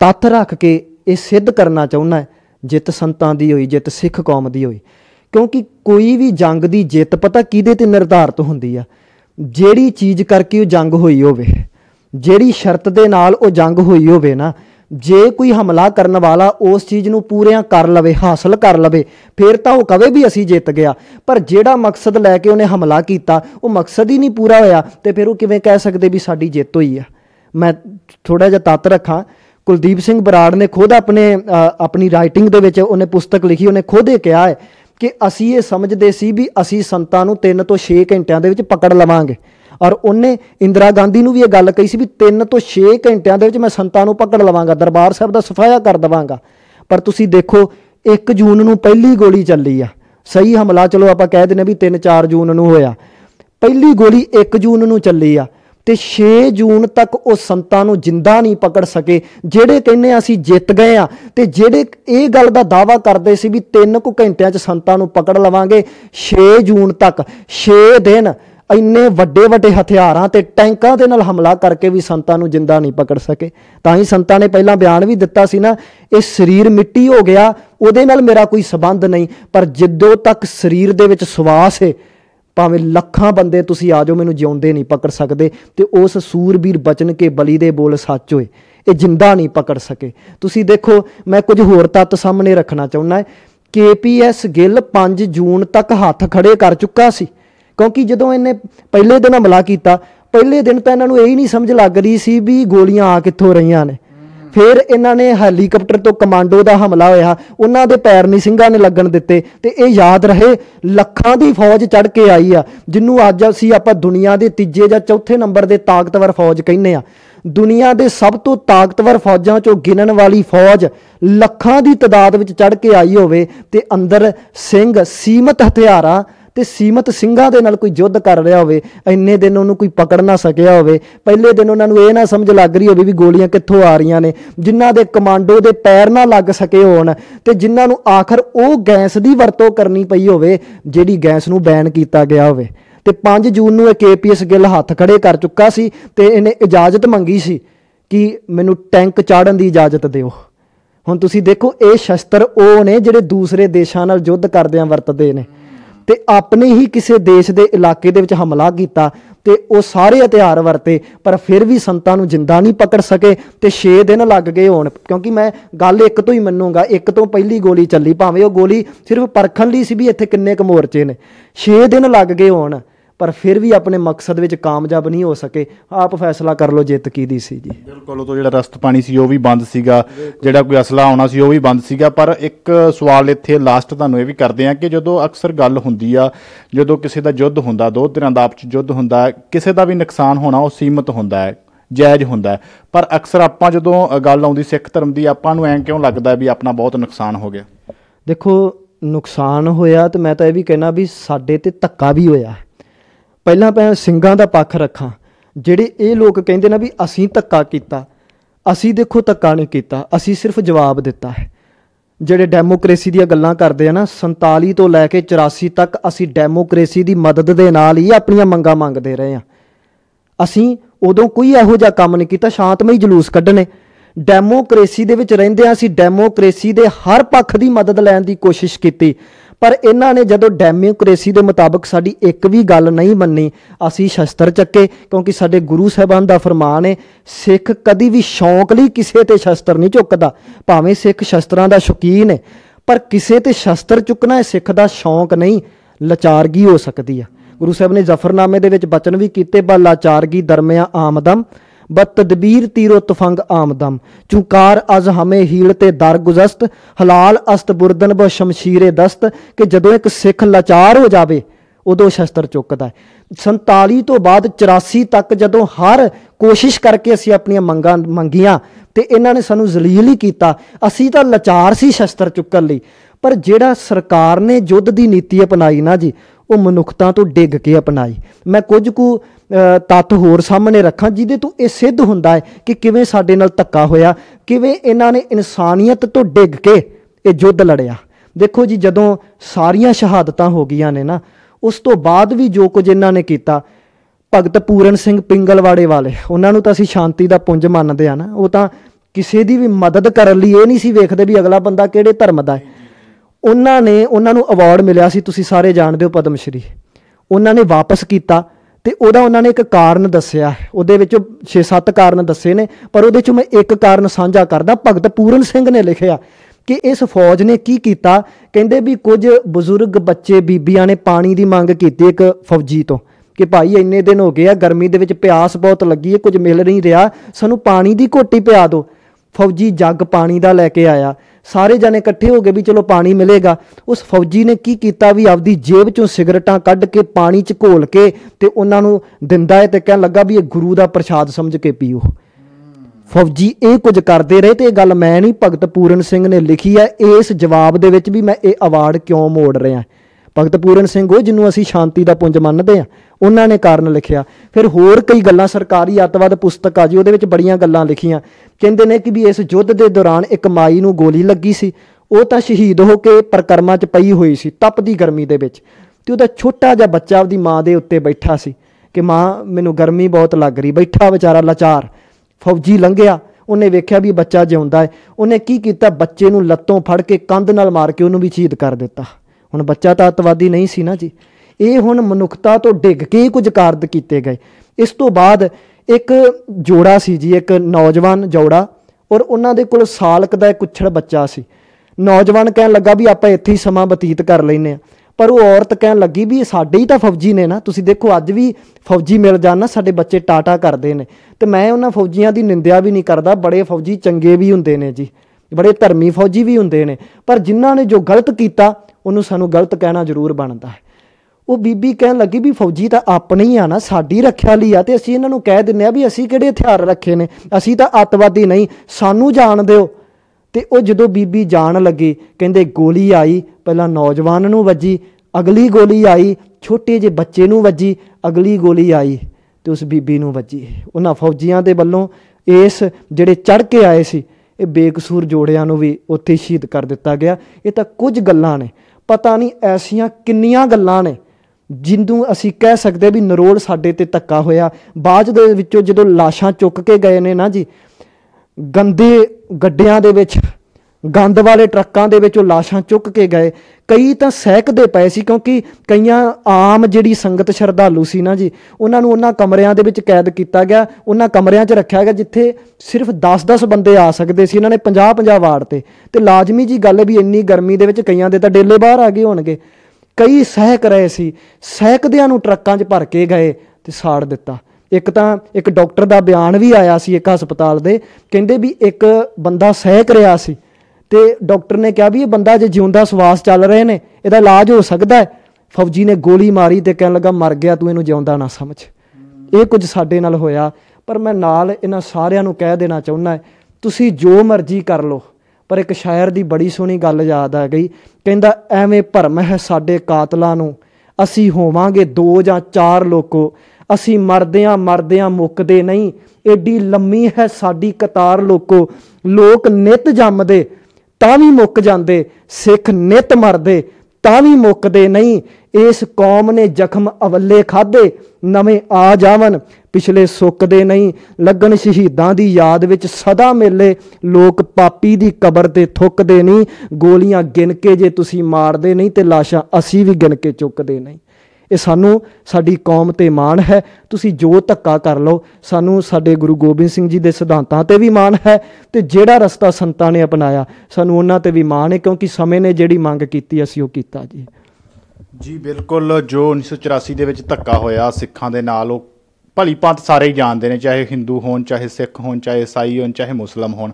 ਤੱਥ ਰੱਖ ਕੇ ਇਹ ਸਿੱਧ ਕਰਨਾ ਚਾਹੁੰਦਾ ਜਿੱਤ ਸੰਤਾਂ ਦੀ ਹੋਈ ਜਿੱਤ ਸਿੱਖ ਕੌਮ ਦੀ ਹੋਈ ਕਿਉਂਕਿ ਕੋਈ ਵੀ ਜੰਗ ਦੀ ਜਿੱਤ ਪਤਾ ਕਿਹਦੇ ਤੇ ਨਿਰਧਾਰਤ ਹੁੰਦੀ ਆ ਜਿਹੜੀ ਚੀਜ਼ ਕਰਕੇ ਉਹ ਜੰਗ ਹੋਈ ਹੋਵੇ ਜਿਹੜੀ ਸ਼ਰਤ ਦੇ ਨਾਲ ਉਹ ਜੰਗ ਹੋਈ ਹੋਵੇ ਨਾ ਜੇ ਕੋਈ ਹਮਲਾ ਕਰਨ ਵਾਲਾ ਉਸ ਚੀਜ਼ ਨੂੰ ਪੂਰਿਆਂ ਕਰ ਲਵੇ ਹਾਸਲ ਕਰ ਲਵੇ ਫਿਰ ਤਾਂ ਉਹ ਕਵੇ ਵੀ ਅਸੀਂ ਜਿੱਤ ਗਿਆ ਪਰ ਜਿਹੜਾ ਮਕਸਦ ਲੈ ਕੇ ਉਹਨੇ ਹਮਲਾ ਕੀਤਾ ਉਹ ਮਕਸਦ ਹੀ ਨਹੀਂ ਪੂਰਾ ਹੋਇਆ ਤੇ ਫਿਰ ਉਹ ਕਿਵੇਂ ਕਹਿ ਸਕਦੇ ਵੀ ਸਾਡੀ ਜਿੱਤ ਹੋਈ ਆ ਮੈਂ ਥੋੜਾ ਜਿਹਾ ਤਤ ਰੱਖਾਂ ਕੁਲਦੀਪ ਸਿੰਘ ਬਰਾੜ ਨੇ ਖੁਦ ਆਪਣੇ ਆਪਣੀ ਰਾਈਟਿੰਗ ਦੇ ਵਿੱਚ ਉਹਨੇ ਪੁਸਤਕ ਲਿਖੀ ਉਹਨੇ ਖੁਦ ਇਹ ਕਿਹਾ ਹੈ ਕਿ ਅਸੀਂ ਇਹ ਸਮਝਦੇ ਸੀ ਵੀ ਅਸੀਂ ਸੰਤਾਂ ਨੂੰ 3 ਤੋਂ 6 ਘੰਟਿਆਂ ਦੇ ਵਿੱਚ ਪਕੜ ਲਵਾਂਗੇ ਔਰ ਉਹਨੇ ਇੰਦਰਾ ਗਾਂਧੀ ਨੂੰ ਵੀ ਇਹ ਗੱਲ ਕਹੀ ਸੀ ਵੀ 3 ਤੋਂ 6 ਘੰਟਿਆਂ ਦੇ ਵਿੱਚ ਮੈਂ ਸੰਤਾਂ ਨੂੰ ਪਕੜ ਲਵਾਂਗਾ ਦਰਬਾਰ ਸਾਹਿਬ ਦਾ ਸਫਾਇਆ ਕਰ ਦਵਾਂਗਾ ਪਰ ਤੁਸੀਂ ਦੇਖੋ 1 ਜੂਨ ਨੂੰ ਪਹਿਲੀ ਗੋਲੀ ਚੱਲੀ ਆ ਸਹੀ ਹਮਲਾ ਚਲੋ ਆਪਾਂ ਕਹਿ ਦਿੰਨੇ ਵੀ 3-4 ਜੂਨ ਨੂੰ ਹੋਇਆ ਪਹਿਲੀ ਗੋਲੀ 1 ਜੂਨ ਨੂੰ ਚੱਲੀ ਆ ਤੇ 6 ਜੂਨ ਤੱਕ ਉਹ ਸੰਤਾਂ ਨੂੰ ਜਿੰਦਾ ਨਹੀਂ ਪਕੜ ਸਕੇ ਜਿਹੜੇ ਕਹਿੰਨੇ ਅਸੀਂ ਜਿੱਤ ਗਏ ਆ ਤੇ ਜਿਹੜੇ ਇਹ ਗੱਲ ਦਾ ਦਾਵਾ ਕਰਦੇ ਸੀ ਵੀ 3 ਕੁ ਘੰਟਿਆਂ 'ਚ ਸੰਤਾਂ ਨੂੰ ਪਕੜ ਲਵਾਂਗੇ 6 ਜੂਨ ਤੱਕ 6 ਦਿਨ ਇੰਨੇ ਵੱਡੇ ਵੱਡੇ ਹਥਿਆਰਾਂ ਤੇ ਟੈਂਕਾਂ ਦੇ ਨਾਲ ਹਮਲਾ ਕਰਕੇ ਵੀ ਸੰਤਾਂ ਨੂੰ ਜਿੰਦਾ ਨਹੀਂ ਪਕੜ ਸਕੇ ਤਾਂ ਹੀ ਸੰਤਾਂ ਨੇ ਪਹਿਲਾਂ ਬਿਆਨ ਵੀ ਦਿੱਤਾ ਸੀ ਨਾ ਇਹ ਸਰੀਰ ਮਿੱਟੀ ਹੋ ਗਿਆ ਉਹਦੇ ਨਾਲ ਮੇਰਾ ਕੋਈ ਸਬੰਧ ਨਹੀਂ ਪਰ ਜਿੱਦੋਂ ਤੱਕ ਸਰੀਰ ਦੇ ਵਿੱਚ ਸਵਾਸ ਹੈ ਭਾਵੇਂ ਲੱਖਾਂ ਬੰਦੇ ਤੁਸੀਂ ਆਜੋ ਮੈਨੂੰ ਜਿਉਂਦੇ ਨਹੀਂ ਪਕੜ ਸਕਦੇ ਤੇ ਉਸ ਸੂਰਬੀਰ ਬਚਨ ਕੇ ਬਲੀ ਦੇ ਬੋਲ ਸੱਚ ਹੋਏ ਇਹ ਜਿੰਦਾ ਨਹੀਂ ਪਕੜ ਸਕੇ ਤੁਸੀਂ ਦੇਖੋ ਮੈਂ ਕੁਝ ਹੋਰ ਤੱਤ ਸਾਹਮਣੇ ਰੱਖਣਾ ਚਾਹੁੰਦਾ ਹੈ ਕੇਪੀਐਸ ਗਿੱਲ 5 ਜੂਨ ਤੱਕ ਹੱਥ ਖੜੇ ਕਰ ਚੁੱਕਾ ਸੀ ਕਿਉਂਕਿ ਜਦੋਂ ਇਹਨੇ ਪਹਿਲੇ ਦਿਨ ਹਮਲਾ ਕੀਤਾ ਪਹਿਲੇ ਦਿਨ ਤਾਂ ਇਹਨਾਂ ਨੂੰ ਇਹ ਹੀ ਨਹੀਂ ਸਮਝ ਲੱਗ ਰਹੀ ਸੀ ਵੀ ਗੋਲੀਆਂ ਆ ਕਿੱਥੋਂ ਰਹੀਆਂ ਨੇ ਫਿਰ ਇਹਨਾਂ ਨੇ ਹੈਲੀਕਾਪਟਰ ਤੋਂ ਕਮਾਂਡੋ ਦਾ ਹਮਲਾ ਹੋਇਆ ਉਹਨਾਂ ਦੇ ਪੈਰ ਨਹੀਂ ਸਿੰਘਾਂ ਨੇ ਲੱਗਣ ਦਿੱਤੇ ਤੇ ਇਹ ਯਾਦ ਰਹੇ ਲੱਖਾਂ ਦੀ ਫੌਜ ਚੜ ਕੇ ਆਈ ਆ ਜਿੰਨੂੰ ਅੱਜ ਅਸੀਂ ਆਪਾਂ ਦੁਨੀਆ ਦੇ ਤੀਜੇ ਜਾਂ ਚੌਥੇ ਨੰਬਰ ਦੇ ਤਾਕਤਵਰ ਫੌਜ ਕਹਿੰਨੇ ਆ ਦੁਨੀਆ ਦੇ ਸਭ ਤੋਂ ਤਾਕਤਵਰ ਫੌਜਾਂ ਚੋਂ ਗਿਣਨ ਵਾਲੀ ਫੌਜ ਲੱਖਾਂ ਦੀ ਤਦਾਦ ਵਿੱਚ ਚੜ ਕੇ ਆਈ ਹੋਵੇ ਤੇ ਅੰਦਰ ਸਿੰਘ ਸੀਮਤ ਹਥਿਆਰਾਂ ਤੇ ਸੀਮਤ ਸਿੰਘਾਂ ਦੇ ਨਾਲ ਕੋਈ ਯੁੱਧ ਕਰ ਰਿਹਾ ਹੋਵੇ ਇੰਨੇ ਦਿਨ ਉਹਨੂੰ ਕੋਈ ਪਕੜ ਨਾ ਸਕਿਆ ਹੋਵੇ ਪਹਿਲੇ ਦਿਨ ਉਹਨਾਂ ਨੂੰ ਇਹ ਨਾ ਸਮਝ ਲੱਗ ਰਹੀ ਹੋਵੇ ਵੀ ਗੋਲੀਆਂ ਕਿੱਥੋਂ ਆ ਰਹੀਆਂ ਨੇ ਜਿਨ੍ਹਾਂ ਦੇ ਕਮਾਂਡੋ ਦੇ ਪੈਰ ਨਾ ਲੱਗ ਸਕੇ ਹੋਣ ਤੇ ਜਿਨ੍ਹਾਂ ਨੂੰ ਆਖਰ ਉਹ ਗੈਸ ਦੀ ਵਰਤੋਂ ਕਰਨੀ ਪਈ ਹੋਵੇ ਜਿਹੜੀ ਗੈਸ ਨੂੰ ਬੈਨ ਕੀਤਾ ਗਿਆ ਹੋਵੇ ਤੇ 5 ਜੂਨ ਨੂੰ ਇਹ ਕੇਪੀਐਸ ਗਿੱਲ ਹੱਥ ਖੜੇ ਕਰ ਚੁੱਕਾ ਸੀ ਤੇ ਇਹਨੇ ਇਜਾਜ਼ਤ ਮੰਗੀ ਸੀ ਕਿ ਮੈਨੂੰ ਟੈਂਕ ਚਾੜਨ ਦੀ ਇਜਾਜ਼ਤ ਦਿਓ ਹੁਣ ਤੁਸੀਂ ਦੇਖੋ ਇਹ ਸ਼ਸਤਰ ਉਹ ਨੇ ਜਿਹੜੇ ਦੂਸਰੇ ਦੇਸ਼ਾਂ ਨਾਲ ਯੁੱਧ ਕਰਦਿਆਂ ਵਰਤਦੇ ਨੇ ਤੇ ਆਪਣੇ ਹੀ ਕਿਸੇ ਦੇਸ਼ ਦੇ ਇਲਾਕੇ ਦੇ ਵਿੱਚ ਹਮਲਾ ਕੀਤਾ ਤੇ ਉਹ ਸਾਰੇ ਹਥਿਆਰ ਵਰਤੇ ਪਰ ਫਿਰ ਵੀ ਸੰਤਾਂ ਨੂੰ ਜਿੰਦਾ ਨਹੀਂ ਪਕੜ ਸਕੇ ਤੇ 6 ਦਿਨ ਲੱਗ ਗਏ ਹੋਣ ਕਿਉਂਕਿ ਮੈਂ ਗੱਲ ਇੱਕ ਤੋਂ ਹੀ ਮੰਨੂਗਾ ਇੱਕ ਤੋਂ ਪਹਿਲੀ ਗੋਲੀ ਚੱਲੀ ਭਾਵੇਂ ਉਹ ਗੋਲੀ ਸਿਰਫ ਪਰਖਣ ਲਈ ਸੀ ਵੀ ਇੱਥੇ ਕਿੰਨੇ ਕੁ ਮੋਰਚੇ ਨੇ 6 ਦਿਨ ਲੱਗ ਗਏ ਹੋਣ ਪਰ ਫਿਰ ਵੀ ਆਪਣੇ ਮਕਸਦ ਵਿੱਚ ਕਾਮਯਾਬ ਨਹੀਂ ਹੋ ਸਕੇ ਆਪ ਫੈਸਲਾ ਕਰ ਲਓ ਜਿੱਤ ਕੀ ਦੀ ਸੀ ਜੀ ਬਿਲਕੁਲ ਉਹ ਤੋਂ ਜਿਹੜਾ ਰਸਤ ਪਾਣੀ ਸੀ ਉਹ ਵੀ ਬੰਦ ਸੀਗਾ ਜਿਹੜਾ ਕੋਈ ਅਸਲਾ ਆਉਣਾ ਸੀ ਉਹ ਵੀ ਬੰਦ ਸੀਗਾ ਪਰ ਇੱਕ ਸਵਾਲ ਇੱਥੇ ਲਾਸਟ ਤੁਹਾਨੂੰ ਇਹ ਵੀ ਕਰਦੇ ਆ ਕਿ ਜਦੋਂ ਅਕਸਰ ਗੱਲ ਹੁੰਦੀ ਆ ਜਦੋਂ ਕਿਸੇ ਦਾ ਯੁੱਧ ਹੁੰਦਾ ਦੋ ਧਿਰਾਂ ਦਾ ਆਪਸ ਯੁੱਧ ਹੁੰਦਾ ਕਿਸੇ ਦਾ ਵੀ ਨੁਕਸਾਨ ਹੋਣਾ ਉਹ ਸੀਮਤ ਹੁੰਦਾ ਹੈ ਜਾਇਜ਼ ਹੁੰਦਾ ਪਰ ਅਕਸਰ ਆਪਾਂ ਜਦੋਂ ਗੱਲ ਆਉਂਦੀ ਸਿੱਖ ਧਰਮ ਦੀ ਆਪਾਂ ਨੂੰ ਐਂ ਕਿਉਂ ਲੱਗਦਾ ਵੀ ਆਪਣਾ ਬਹੁਤ ਨੁਕਸਾਨ ਹੋ ਗਿਆ ਦੇਖੋ ਨੁਕਸਾਨ ਹੋਇਆ ਤੇ ਮੈਂ ਤਾਂ ਇਹ ਵੀ ਕਹਿਣਾ ਵੀ ਸਾਡੇ ਤੇ ਧੱਕਾ ਵੀ ਹੋਇਆ ਪਹਿਲਾਂ ਮੈਂ ਸਿੰਘਾਂ ਦਾ ਪੱਖ ਰੱਖਾਂ ਜਿਹੜੇ ਇਹ ਲੋਕ ਕਹਿੰਦੇ ਨੇ ਵੀ ਅਸੀਂ ਧੱਕਾ ਕੀਤਾ ਅਸੀਂ ਦੇਖੋ ਧੱਕਾ ਨਹੀਂ ਕੀਤਾ ਅਸੀਂ ਸਿਰਫ ਜਵਾਬ ਦਿੱਤਾ ਹੈ ਜਿਹੜੇ ਡੈਮੋਕ੍ਰੇਸੀ ਦੀਆਂ ਗੱਲਾਂ ਕਰਦੇ ਆ ਨਾ 47 ਤੋਂ ਲੈ ਕੇ 84 ਤੱਕ ਅਸੀਂ ਡੈਮੋਕ੍ਰੇਸੀ ਦੀ ਮਦਦ ਦੇ ਨਾਲ ਹੀ ਆਪਣੀਆਂ ਮੰਗਾਂ ਮੰਗਦੇ ਰਹੇ ਆ ਅਸੀਂ ਉਦੋਂ ਕੋਈ ਇਹੋ ਜਿਹਾ ਕੰਮ ਨਹੀਂ ਕੀਤਾ ਸ਼ਾਂਤਮਈ ਜਲੂਸ ਕੱਢਣੇ ਡੈਮੋਕ੍ਰੇਸੀ ਦੇ ਵਿੱਚ ਰਹਿੰਦੇ ਆ ਅਸੀਂ ਡੈਮੋਕ੍ਰੇਸੀ ਦੇ ਹਰ ਪੱਖ ਦੀ ਮਦਦ ਲੈਣ ਦੀ ਕੋਸ਼ਿਸ਼ ਕੀਤੀ ਪਰ ਇਹਨਾਂ ਨੇ ਜਦੋਂ ਡੈਮੋਕ੍ਰੇਸੀ ਦੇ ਮੁਤਾਬਕ ਸਾਡੀ ਇੱਕ ਵੀ ਗੱਲ ਨਹੀਂ ਮੰਨੀ ਅਸੀਂ ਸ਼ਸਤਰ ਚੱਕੇ ਕਿਉਂਕਿ ਸਾਡੇ ਗੁਰੂ ਸਾਹਿਬਾਨ ਦਾ ਫਰਮਾਨ ਹੈ ਸਿੱਖ ਕਦੀ ਵੀ ਸ਼ੌਂਕ ਲਈ ਕਿਸੇ ਤੇ ਸ਼ਸਤਰ ਨਹੀਂ ਚੁੱਕਦਾ ਭਾਵੇਂ ਸਿੱਖ ਸ਼ਸਤਰਾਂ ਦਾ ਸ਼ੌਕੀਨ ਹੈ ਪਰ ਕਿਸੇ ਤੇ ਸ਼ਸਤਰ ਚੁੱਕਣਾ ਹੈ ਸਿੱਖ ਦਾ ਸ਼ੌਂਕ ਨਹੀਂ ਲਾਚਾਰਗੀ ਹੋ ਸਕਦੀ ਹੈ ਗੁਰੂ ਸਾਹਿਬ ਨੇ ਜ਼ਫਰਨਾਮੇ ਦੇ ਵਿੱਚ ਬਚਨ ਵੀ ਕੀਤੇ ਪਰ ਲਾਚਾਰਗੀ ਦਰਮਿਆ ਆਮਦਮ ਤਦਬੀਰ ਤੀਰੋ ਤਫੰਗ ਆਮਦਮ ਚੁਕਾਰ ਅਜ ਹਮੇ ਹੀਲ ਤੇ ਦਰ ਗੁਜ਼ਸਤ ਹਲਾਲ ਅਸਤ ਬੁਰਦਨ ਬ ਸ਼ਮਸ਼ੀਰੇ ਦਸਤ ਕਿ ਜਦੋਂ ਇੱਕ ਸਿੱਖ ਲਾਚਾਰ ਹੋ ਜਾਵੇ ਉਦੋਂ ਸ਼ਸਤਰ ਚੁੱਕਦਾ ਹੈ 47 ਤੋਂ ਬਾਅਦ 84 ਤੱਕ ਜਦੋਂ ਹਰ ਕੋਸ਼ਿਸ਼ ਕਰਕੇ ਅਸੀਂ ਆਪਣੀਆਂ ਮੰਗਾਂ ਮੰਗੀਆਂ ਤੇ ਇਹਨਾਂ ਨੇ ਸਾਨੂੰ ਜ਼ਲੀਲ ਹੀ ਕੀਤਾ ਅਸੀਂ ਤਾਂ ਲਾਚਾਰ ਸੀ ਸ਼ਸਤਰ ਚੁੱਕਣ ਲਈ ਪਰ ਜਿਹੜਾ ਸਰਕਾਰ ਨੇ ਜੁੱਧ ਦੀ ਨੀਤੀ ਅਪਣਾਈ ਨਾ ਜੀ ਉਹ ਮਨੁੱਖਤਾ ਤੋਂ ਡਿੱਗ ਕੇ ਅਪਣਾਈ ਮੈਂ ਕੁਝ ਕੁ ਤੱਤ ਹੋਰ ਸਾਹਮਣੇ ਰੱਖਾਂ ਜਿਹਦੇ ਤੋਂ ਇਹ ਸਿੱਧ ਹੁੰਦਾ ਹੈ ਕਿ ਕਿਵੇਂ ਸਾਡੇ ਨਾਲ ਧੱਕਾ ਹੋਇਆ ਕਿਵੇਂ ਇਹਨਾਂ ਨੇ ਇਨਸਾਨੀਅਤ ਤੋਂ ਡਿੱਗ ਕੇ ਇਹ ਯੁੱਧ ਲੜਿਆ ਦੇਖੋ ਜੀ ਜਦੋਂ ਸਾਰੀਆਂ ਸ਼ਹਾਦਤਾਂ ਹੋ ਗਈਆਂ ਨੇ ਨਾ ਉਸ ਤੋਂ ਬਾਅਦ ਵੀ ਜੋ ਕੁਝ ਇਹਨਾਂ ਨੇ ਕੀਤਾ ਭਗਤ ਪੂਰਨ ਸਿੰਘ ਪਿੰਗਲਵਾੜੇ ਵਾਲੇ ਉਹਨਾਂ ਨੂੰ ਤਾਂ ਅਸੀਂ ਸ਼ਾਂਤੀ ਦਾ ਪੁੰਜ ਮੰਨਦੇ ਆ ਨਾ ਉਹ ਤਾਂ ਕਿਸੇ ਦੀ ਵੀ ਮਦਦ ਕਰਨ ਲਈ ਇਹ ਨਹੀਂ ਸੀ ਵੇਖਦੇ ਵੀ ਅਗਲਾ ਬੰਦਾ ਕਿਹੜੇ ਧਰਮ ਦਾ ਹੈ ਉਹਨਾਂ ਨੇ ਉਹਨਾਂ ਨੂੰ ਅਵਾਰਡ ਮਿਲਿਆ ਸੀ ਤੁਸੀਂ ਸਾਰੇ ਜਾਣਦੇ ਹੋ ਪਦਮ ਸ਼੍ਰੀ ਉਹਨਾਂ ਨੇ ਵਾਪਸ ਕੀਤਾ ਤੇ ਉਹਦਾ ਉਹਨਾਂ ਨੇ ਇੱਕ ਕਾਰਨ ਦੱਸਿਆ ਉਹਦੇ ਵਿੱਚ 6-7 ਕਾਰਨ ਦੱਸੇ ਨੇ ਪਰ ਉਹਦੇ ਵਿੱਚ ਮੈਂ ਇੱਕ ਕਾਰਨ ਸਾਂਝਾ ਕਰਦਾ ਭਗਤ ਪੂਰਨ ਸਿੰਘ ਨੇ ਲਿਖਿਆ ਕਿ ਇਸ ਫੌਜ ਨੇ ਕੀ ਕੀਤਾ ਕਹਿੰਦੇ ਵੀ ਕੁਝ ਬਜ਼ੁਰਗ ਬੱਚੇ ਬੀਬੀਆਂ ਨੇ ਪਾਣੀ ਦੀ ਮੰਗ ਕੀਤੀ ਇੱਕ ਫੌਜੀ ਤੋਂ ਕਿ ਭਾਈ ਇੰਨੇ ਦਿਨ ਹੋ ਗਏ ਆ ਗਰਮੀ ਦੇ ਵਿੱਚ ਪਿਆਸ ਬਹੁਤ ਲੱਗੀ ਹੈ ਕੁਝ ਮਿਲ ਨਹੀਂ ਰਿਹਾ ਸਾਨੂੰ ਪਾਣੀ ਦੀ ਘੋਟੀ ਪਿਆ ਦਿਓ ਫੌਜੀ ਜੱਗ ਪਾਣੀ ਦਾ ਲੈ ਕੇ ਆਇਆ ਸਾਰੇ ਜਾਣੇ ਇਕੱਠੇ ਹੋ ਗਏ ਵੀ ਚਲੋ ਪਾਣੀ ਮਿਲੇਗਾ ਉਸ ਫੌਜੀ ਨੇ ਕੀ ਕੀਤਾ ਵੀ ਆਪਦੀ ਜੇਬ ਚੋਂ ਸਿਗਰਟਾਂ ਕੱਢ ਕੇ ਪਾਣੀ 'ਚ ਘੋਲ ਕੇ ਤੇ ਉਹਨਾਂ ਨੂੰ ਦਿੰਦਾ ਹੈ ਤੇ ਕਹਿਣ ਲੱਗਾ ਵੀ ਇਹ ਗੁਰੂ ਦਾ ਪ੍ਰਸ਼ਾਦ ਸਮਝ ਕੇ ਪੀਓ ਫੌਜੀ ਇਹ ਕੁਝ ਕਰਦੇ ਰਹੇ ਤੇ ਇਹ ਗੱਲ ਮੈਂ ਨਹੀਂ ਭਗਤ ਪੂਰਨ ਸਿੰਘ ਨੇ ਲਿਖੀ ਹੈ ਇਸ ਜਵਾਬ ਦੇ ਵਿੱਚ ਵੀ ਮੈਂ ਇਹ ਅਵਾਰਡ ਕਿਉਂ ਮੋੜ ਰਿਹਾ ਭਗਤ ਪੂਰਨ ਸਿੰਘ ਉਹ ਜਿਹਨੂੰ ਅਸੀਂ ਸ਼ਾਂਤੀ ਦਾ ਪੁੰਜ ਮੰਨਦੇ ਆ ਉਹਨਾਂ ਨੇ ਕਾਰਨ ਲਿਖਿਆ ਫਿਰ ਹੋਰ ਕਈ ਗੱਲਾਂ ਸਰਕਾਰੀ ਅਤਵਾਦ ਪੁਸਤਕ ਆ ਜੀ ਉਹਦੇ ਵਿੱਚ ਬੜੀਆਂ ਗੱਲਾਂ ਲਿਖੀਆਂ ਕਹਿੰਦੇ ਨੇ ਕਿ ਵੀ ਇਸ ਯੁੱਧ ਦੇ ਦੌਰਾਨ ਇੱਕ ਮਾਈ ਨੂੰ ਗੋਲੀ ਲੱਗੀ ਸੀ ਉਹ ਤਾਂ ਸ਼ਹੀਦ ਹੋ ਕੇ ਪਰਕਰਮਾ 'ਚ ਪਈ ਹੋਈ ਸੀ ਤਪਦੀ ਗਰਮੀ ਦੇ ਵਿੱਚ ਤੇ ਉਹਦਾ ਛੋਟਾ ਜਿਹਾ ਬੱਚਾ ਆਪਦੀ ਮਾਂ ਦੇ ਉੱਤੇ ਬੈਠਾ ਸੀ ਕਿ ਮਾਂ ਮੈਨੂੰ ਗਰਮੀ ਬਹੁਤ ਲੱਗ ਰਹੀ ਬੈਠਾ ਵਿਚਾਰਾ ਲਾਚਾਰ ਫੌਜੀ ਲੰਘਿਆ ਉਹਨੇ ਵੇਖਿਆ ਵੀ ਬੱਚਾ ਜਿਉਂਦਾ ਹੈ ਉਹਨੇ ਕੀ ਕੀਤਾ ਬੱਚੇ ਨੂੰ ਲੱਤੋਂ ਫੜ ਕੇ ਕੰਧ ਨਾਲ ਮਾਰ ਕੇ ਉਹਨੂੰ ਵੀ ਸ਼ਹੀਦ ਕਰ ਦਿੱਤਾ ਹੁਣ ਬੱਚਾ ਤਾਂ ਅਤਵਾਦੀ ਨਹੀਂ ਸੀ ਨਾ ਜੀ ਇਹ ਹੁਣ ਮਨੁੱਖਤਾ ਤੋਂ ਡਿੱਗ ਕੇ ਕੁਝ ਕਾਰਜ ਕੀਤੇ ਗਏ ਇਸ ਤੋਂ ਬਾਅਦ ਇੱਕ ਜੋੜਾ ਸੀ ਜੀ ਇੱਕ ਨੌਜਵਾਨ ਜੋੜਾ ਔਰ ਉਹਨਾਂ ਦੇ ਕੋਲ ਸਾਲਕ ਦਾ ਇੱਕ ਉਛੜ ਬੱਚਾ ਸੀ ਨੌਜਵਾਨ ਕਹਿਣ ਲੱਗਾ ਵੀ ਆਪਾਂ ਇੱਥੇ ਹੀ ਸਮਾਂ ਬਤੀਤ ਕਰ ਲੈਨੇ ਆ ਪਰ ਉਹ ਔਰਤ ਕਹਿਣ ਲੱਗੀ ਵੀ ਸਾਡੇ ਹੀ ਤਾਂ ਫੌਜੀ ਨੇ ਨਾ ਤੁਸੀਂ ਦੇਖੋ ਅੱਜ ਵੀ ਫੌਜੀ ਮਿਲ ਜਾਣ ਨਾ ਸਾਡੇ ਬੱਚੇ ਟਾਟਾ ਕਰਦੇ ਨੇ ਤੇ ਮੈਂ ਉਹਨਾਂ ਫੌਜੀਆਂ ਦੀ ਨਿੰਦਿਆ ਵੀ ਨਹੀਂ ਕਰਦਾ ਬੜੇ ਫੌਜੀ ਚੰਗੇ ਵੀ ਹੁੰਦੇ ਨੇ ਜੀ ਬੜੇ ਧਰਮੀ ਫੌਜੀ ਵੀ ਹੁੰਦੇ ਨੇ ਪਰ ਜਿਨ੍ਹਾਂ ਨੇ ਜੋ ਗਲਤ ਕੀਤਾ ਉਹਨੂੰ ਸਾਨੂੰ ਗਲਤ ਕਹਿਣਾ ਜ਼ਰੂਰ ਬਣਦਾ ਹੈ ਉਹ ਬੀਬੀ ਕਹਿਣ ਲੱਗੀ ਵੀ ਫੌਜੀ ਤਾਂ ਆਪਣੇ ਹੀ ਆ ਨਾ ਸਾਡੀ ਰੱਖਿਆ ਲਈ ਆ ਤੇ ਅਸੀਂ ਇਹਨਾਂ ਨੂੰ ਕਹਿ ਦਿੰਨੇ ਆ ਵੀ ਅਸੀਂ ਕਿਹੜੇ ਹਥਿਆਰ ਰੱਖੇ ਨੇ ਅਸੀਂ ਤਾਂ ਅਤਵਾਦੀ ਨਹੀਂ ਸਾਨੂੰ ਜਾਣ ਦਿਓ ਤੇ ਉਹ ਜਦੋਂ ਬੀਬੀ ਜਾਣ ਲੱਗੀ ਕਹਿੰਦੇ ਗੋਲੀ ਆਈ ਪਹਿਲਾਂ ਨੌਜਵਾਨ ਨੂੰ ਵੱਜੀ ਅਗਲੀ ਗੋਲੀ ਆਈ ਛੋਟੇ ਜਿਹੇ ਬੱਚੇ ਨੂੰ ਵੱਜੀ ਅਗਲੀ ਗੋਲੀ ਆਈ ਤੇ ਉਸ ਬੀਬੀ ਨੂੰ ਵੱਜੀ ਉਹਨਾਂ ਫੌਜੀਆਂ ਦੇ ਵੱਲੋਂ ਇਸ ਜਿਹੜੇ ਚੜ ਕੇ ਆਏ ਸੀ ਇਹ ਬੇਕਸੂਰ ਜੋੜਿਆਂ ਨੂੰ ਵੀ ਉੱਥੇ ਸ਼ਹੀਦ ਕਰ ਦਿੱਤਾ ਗਿਆ ਇਹ ਤਾਂ ਕੁਝ ਗੱਲਾਂ ਨੇ ਪਤਾ ਨਹੀਂ ਐਸੀਆਂ ਕਿੰਨੀਆਂ ਗੱਲਾਂ ਨੇ ਜਿੰਦੂ ਅਸੀਂ ਕਹਿ ਸਕਦੇ ਵੀ ਨਰੋਲ ਸਾਡੇ ਤੇ ਧੱਕਾ ਹੋਇਆ ਬਾਅਦ ਦੇ ਵਿੱਚੋਂ ਜਦੋਂ ਲਾਸ਼ਾਂ ਚੁੱਕ ਕੇ ਗਏ ਨੇ ਨਾ ਜੀ ਗੰਦੇ ਗੱਡਿਆਂ ਦੇ ਵਿੱਚ ਗੰਦ ਵਾਲੇ ਟਰੱਕਾਂ ਦੇ ਵਿੱਚ ਉਹ ਲਾਸ਼ਾਂ ਚੁੱਕ ਕੇ ਗਏ ਕਈ ਤਾਂ ਸਹਿਕਦੇ ਪਏ ਸੀ ਕਿਉਂਕਿ ਕਈਆਂ ਆਮ ਜਿਹੜੀ ਸੰਗਤ ਸ਼ਰਧਾਲੂ ਸੀ ਨਾ ਜੀ ਉਹਨਾਂ ਨੂੰ ਉਹਨਾਂ ਕਮਰਿਆਂ ਦੇ ਵਿੱਚ ਕੈਦ ਕੀਤਾ ਗਿਆ ਉਹਨਾਂ ਕਮਰਿਆਂ 'ਚ ਰੱਖਿਆ ਗਿਆ ਜਿੱਥੇ ਸਿਰਫ 10-10 ਬੰਦੇ ਆ ਸਕਦੇ ਸੀ ਇਹਨਾਂ ਨੇ 50-50 ਵਾਰਡ ਤੇ ਤੇ ਲਾਜ਼ਮੀ ਜੀ ਗੱਲ ਵੀ ਇੰਨੀ ਗਰਮੀ ਦੇ ਵਿੱਚ ਕਈਆਂ ਦੇ ਤਾਂ ਡੇਲੇ ਬਾਹਰ ਆ ਗਏ ਹੋਣਗੇ ਕਈ ਸਹਿਕ ਰਹੇ ਸੀ ਸਹਿਕਦਿਆਂ ਨੂੰ ਟਰੱਕਾਂ 'ਚ ਭਰ ਕੇ ਗਏ ਤੇ ਸਾੜ ਦਿੱਤਾ ਇੱਕ ਤਾਂ ਇੱਕ ਡਾਕਟਰ ਦਾ ਬਿਆਨ ਵੀ ਆਇਆ ਸੀ ਇੱਕ ਹਸਪਤਾਲ ਦੇ ਕਹਿੰਦੇ ਵੀ ਇੱਕ ਬੰਦਾ ਸਹਿਕ ਰਿਹਾ ਸੀ ਤੇ ਡਾਕਟਰ ਨੇ ਕਿਹਾ ਵੀ ਇਹ ਬੰਦਾ ਜੇ ਜਿਉਂਦਾ ਸਵਾਸ ਚੱਲ ਰਹੇ ਨੇ ਇਹਦਾ ਇਲਾਜ ਹੋ ਸਕਦਾ ਹੈ ਫੌਜੀ ਨੇ ਗੋਲੀ ਮਾਰੀ ਤੇ ਕਹਿਣ ਲੱਗਾ ਮਰ ਗਿਆ ਤੂੰ ਇਹਨੂੰ ਜਿਉਂਦਾ ਨਾ ਸਮਝ ਇਹ ਕੁਝ ਸਾਡੇ ਨਾਲ ਹੋਇਆ ਪਰ ਮੈਂ ਨਾਲ ਇਹਨਾਂ ਸਾਰਿਆਂ ਨੂੰ ਕਹਿ ਦੇਣਾ ਚਾਹੁੰਦਾ ਤੁਸੀਂ ਜੋ ਮਰਜ਼ੀ ਕਰ ਲਓ ਪਰ ਇੱਕ ਸ਼ਾਇਰ ਦੀ ਬੜੀ ਸੋਹਣੀ ਗੱਲ ਯਾਦ ਆ ਗਈ ਕਹਿੰਦਾ ਐਵੇਂ ਭਰਮ ਹੈ ਸਾਡੇ ਕਾਤਲਾਂ ਨੂੰ ਅਸੀਂ ਹੋਵਾਂਗੇ ਦੋ ਜਾਂ ਚਾਰ ਲੋਕੋ ਅਸੀਂ ਮਰਦਿਆਂ ਮਰਦਿਆਂ ਮੁੱਕਦੇ ਨਹੀਂ ਏਡੀ ਲੰਮੀ ਹੈ ਸਾਡੀ ਕਤਾਰ ਲੋਕੋ ਲੋਕ ਨਿਤ ਜੰਮਦੇ ਤਾਂ ਵੀ ਮੁੱਕ ਜਾਂਦੇ ਸਿੱਖ ਨਿਤ ਮਰਦੇ ਤਾਂ ਵੀ ਮੁੱਕਦੇ ਨਹੀਂ ਇਸ ਕੌਮ ਨੇ ਜ਼ਖਮ ਅਵੱਲੇ ਖਾਦੇ ਨਵੇਂ ਆ ਜਾਵਨ ਪਿਛਲੇ ਸੁੱਕਦੇ ਨਹੀਂ ਲੱਗਣ ਸ਼ਹੀਦਾਂ ਦੀ ਯਾਦ ਵਿੱਚ ਸਦਾ ਮੇਲੇ ਲੋਕ ਪਾਪੀ ਦੀ ਕਬਰ ਤੇ ਥੁੱਕਦੇ ਨਹੀਂ ਗੋਲੀਆਂ ਗਿਣ ਕੇ ਜੇ ਤੁਸੀਂ ਮਾਰਦੇ ਨਹੀਂ ਤੇ ਲਾਸ਼ਾਂ ਅਸੀਂ ਵੀ ਗਿਣ ਕੇ ਚੁੱਕਦੇ ਨਹੀਂ ਇਹ ਸਾਨੂੰ ਸਾਡੀ ਕੌਮ ਤੇ ਮਾਣ ਹੈ ਤੁਸੀਂ ਜੋ ਧੱਕਾ ਕਰ ਲਓ ਸਾਨੂੰ ਸਾਡੇ ਗੁਰੂ ਗੋਬਿੰਦ ਸਿੰਘ ਜੀ ਦੇ ਸਿਧਾਂਤਾਂ ਤੇ ਵੀ ਮਾਣ ਹੈ ਤੇ ਜਿਹੜਾ ਰਸਤਾ ਸੰਤਾਂ ਨੇ ਅਪਣਾਇਆ ਸਾਨੂੰ ਉਹਨਾਂ ਤੇ ਵੀ ਮਾਣ ਹੈ ਕਿਉਂਕਿ ਸਮੇਂ ਨੇ ਜਿਹੜੀ ਮੰਗ ਕੀਤੀ ਅਸੀਂ ਉਹ ਕੀਤਾ ਜੀ ਜੀ ਬਿਲਕੁਲ ਜੋ 1984 ਦੇ ਵਿੱਚ ਧੱਕਾ ਹੋਇਆ ਸਿੱਖਾਂ ਦੇ ਨਾਲ ਉਹ ਭਲੀ ਭਾਂਤ ਸਾਰੇ ਹੀ ਜਾਣਦੇ ਨੇ ਚਾਹੇ ਹਿੰਦੂ ਹੋਣ ਚਾਹੇ ਸਿੱਖ ਹੋਣ ਚਾਹੇ Isai ਹੋਣ ਚਾਹੇ ਮੁਸਲਮ ਹੋਣ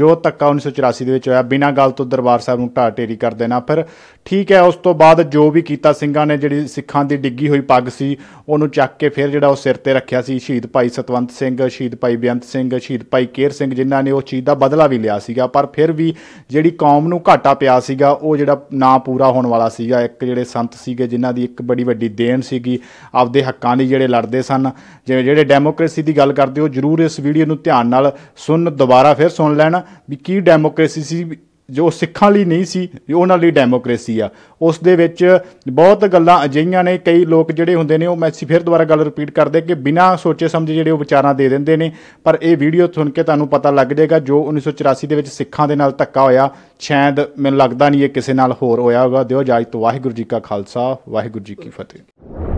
ਜੋ ਤੱਕਾ 1984 ਦੇ ਵਿੱਚ ਹੋਇਆ ਬਿਨਾਂ ਗੱਲ ਤੋਂ ਦਰਬਾਰ ਸਾਹਿਬ ਨੂੰ ਢਾ ਢੇਰੀ ਕਰ ਦੇਣਾ ਫਿਰ ਠੀਕ ਹੈ ਉਸ ਤੋਂ ਬਾਅਦ ਜੋ ਵੀ ਕੀਤਾ ਸਿੰਘਾਂ ਨੇ ਜਿਹੜੀ ਸਿੱਖਾਂ ਦੀ ਡਿੱਗੀ ਹੋਈ ਪੱਗ ਸੀ ਉਹਨੂੰ ਚੱਕ ਕੇ ਫਿਰ ਜਿਹੜਾ ਉਹ ਸਿਰ ਤੇ ਰੱਖਿਆ ਸੀ ਸ਼ਹੀਦ ਭਾਈ ਸਤਵੰਤ ਸਿੰਘ ਸ਼ਹੀਦ ਭਾਈ ਬੇਅੰਤ ਸਿੰਘ ਸ਼ਹੀਦ ਭਾਈ ਕੇਰ ਸਿੰਘ ਜਿਨ੍ਹਾਂ ਨੇ ਉਹ ਚੀਜ਼ ਦਾ ਬਦਲਾ ਵੀ ਲਿਆ ਸੀਗਾ ਪਰ ਫਿਰ ਵੀ ਜਿਹੜੀ ਕੌਮ ਨੂੰ ਘਾਟਾ ਪਿਆ ਸੀਗਾ ਉਹ ਜਿਹੜਾ ਨਾ ਪੂਰਾ ਹੋਣ ਵਾਲਾ ਸੀਗਾ ਇੱਕ ਜਿਹੜੇ ਸੰਤ ਸੀਗੇ ਜਿਨ੍ਹਾਂ ਦੀ ਇੱਕ ਬੜੀ ਵੱਡੀ ਦੇਣ ਸੀਗੀ ਆਪਦੇ ਹੱਕਾਂ ਲਈ ਜਿਹੜੇ ਲੜਦੇ ਸਨ ਜਿਵੇਂ ਜਿਹੜੇ ਡੈਮੋਕ੍ਰੇਸੀ ਦੀ ਗੱਲ ਕਰਦੇ ਹੋ ਜਰੂਰ ਇਸ ਵੀਡੀਓ ਨੂੰ ਧਿਆਨ ਨਾਲ ਸੁਣ ਦੁਬਾਰਾ ਫਿਰ ਸੁਣ ਲੈਣਾ ਵੀ ਕੀ ਡੈਮੋਕ੍ਰੇਸੀ ਸੀ ਜੋ ਸਿੱਖਾਂ ਲਈ ਨਹੀਂ ਸੀ ਉਹਨਾਂ ਲਈ ਡੈਮੋਕ੍ਰੇਸੀ ਆ ਉਸ ਦੇ ਵਿੱਚ ਬਹੁਤ ਗੱਲਾਂ ਅਜਈਆਂ ਨੇ ਕਈ ਲੋਕ ਜਿਹੜੇ ਹੁੰਦੇ ਨੇ ਉਹ ਮੈਂ ਫਿਰ ਦੁਬਾਰਾ ਗੱਲ ਰਿਪੀਟ ਕਰਦੇ ਕਿ ਬਿਨਾਂ ਸੋਚੇ ਸਮਝੇ ਜਿਹੜੇ ਉਹ ਵਿਚਾਰਾਂ ਦੇ ਦਿੰਦੇ ਨੇ ਪਰ ਇਹ ਵੀਡੀਓ ਸੁਣ ਕੇ ਤੁਹਾਨੂੰ ਪਤਾ ਲੱਗ ਜਾਏਗਾ ਜੋ 1984 ਦੇ ਵਿੱਚ ਸਿੱਖਾਂ ਦੇ ਨਾਲ ਧੱਕਾ ਹੋਇਆ ਸ਼ਾਇਦ ਮੈਨੂੰ ਲੱਗਦਾ ਨਹੀਂ ਇਹ ਕਿਸੇ ਨਾਲ ਹੋਰ ਹੋਇਆ ਹੋਗਾ ਦਿਓ ਇਜਾਜ਼ਤ ਵਾਹਿਗੁਰੂ ਜੀ ਕਾ ਖਾਲਸਾ ਵਾਹਿਗੁਰੂ ਜੀ ਕੀ ਫਤਿਹ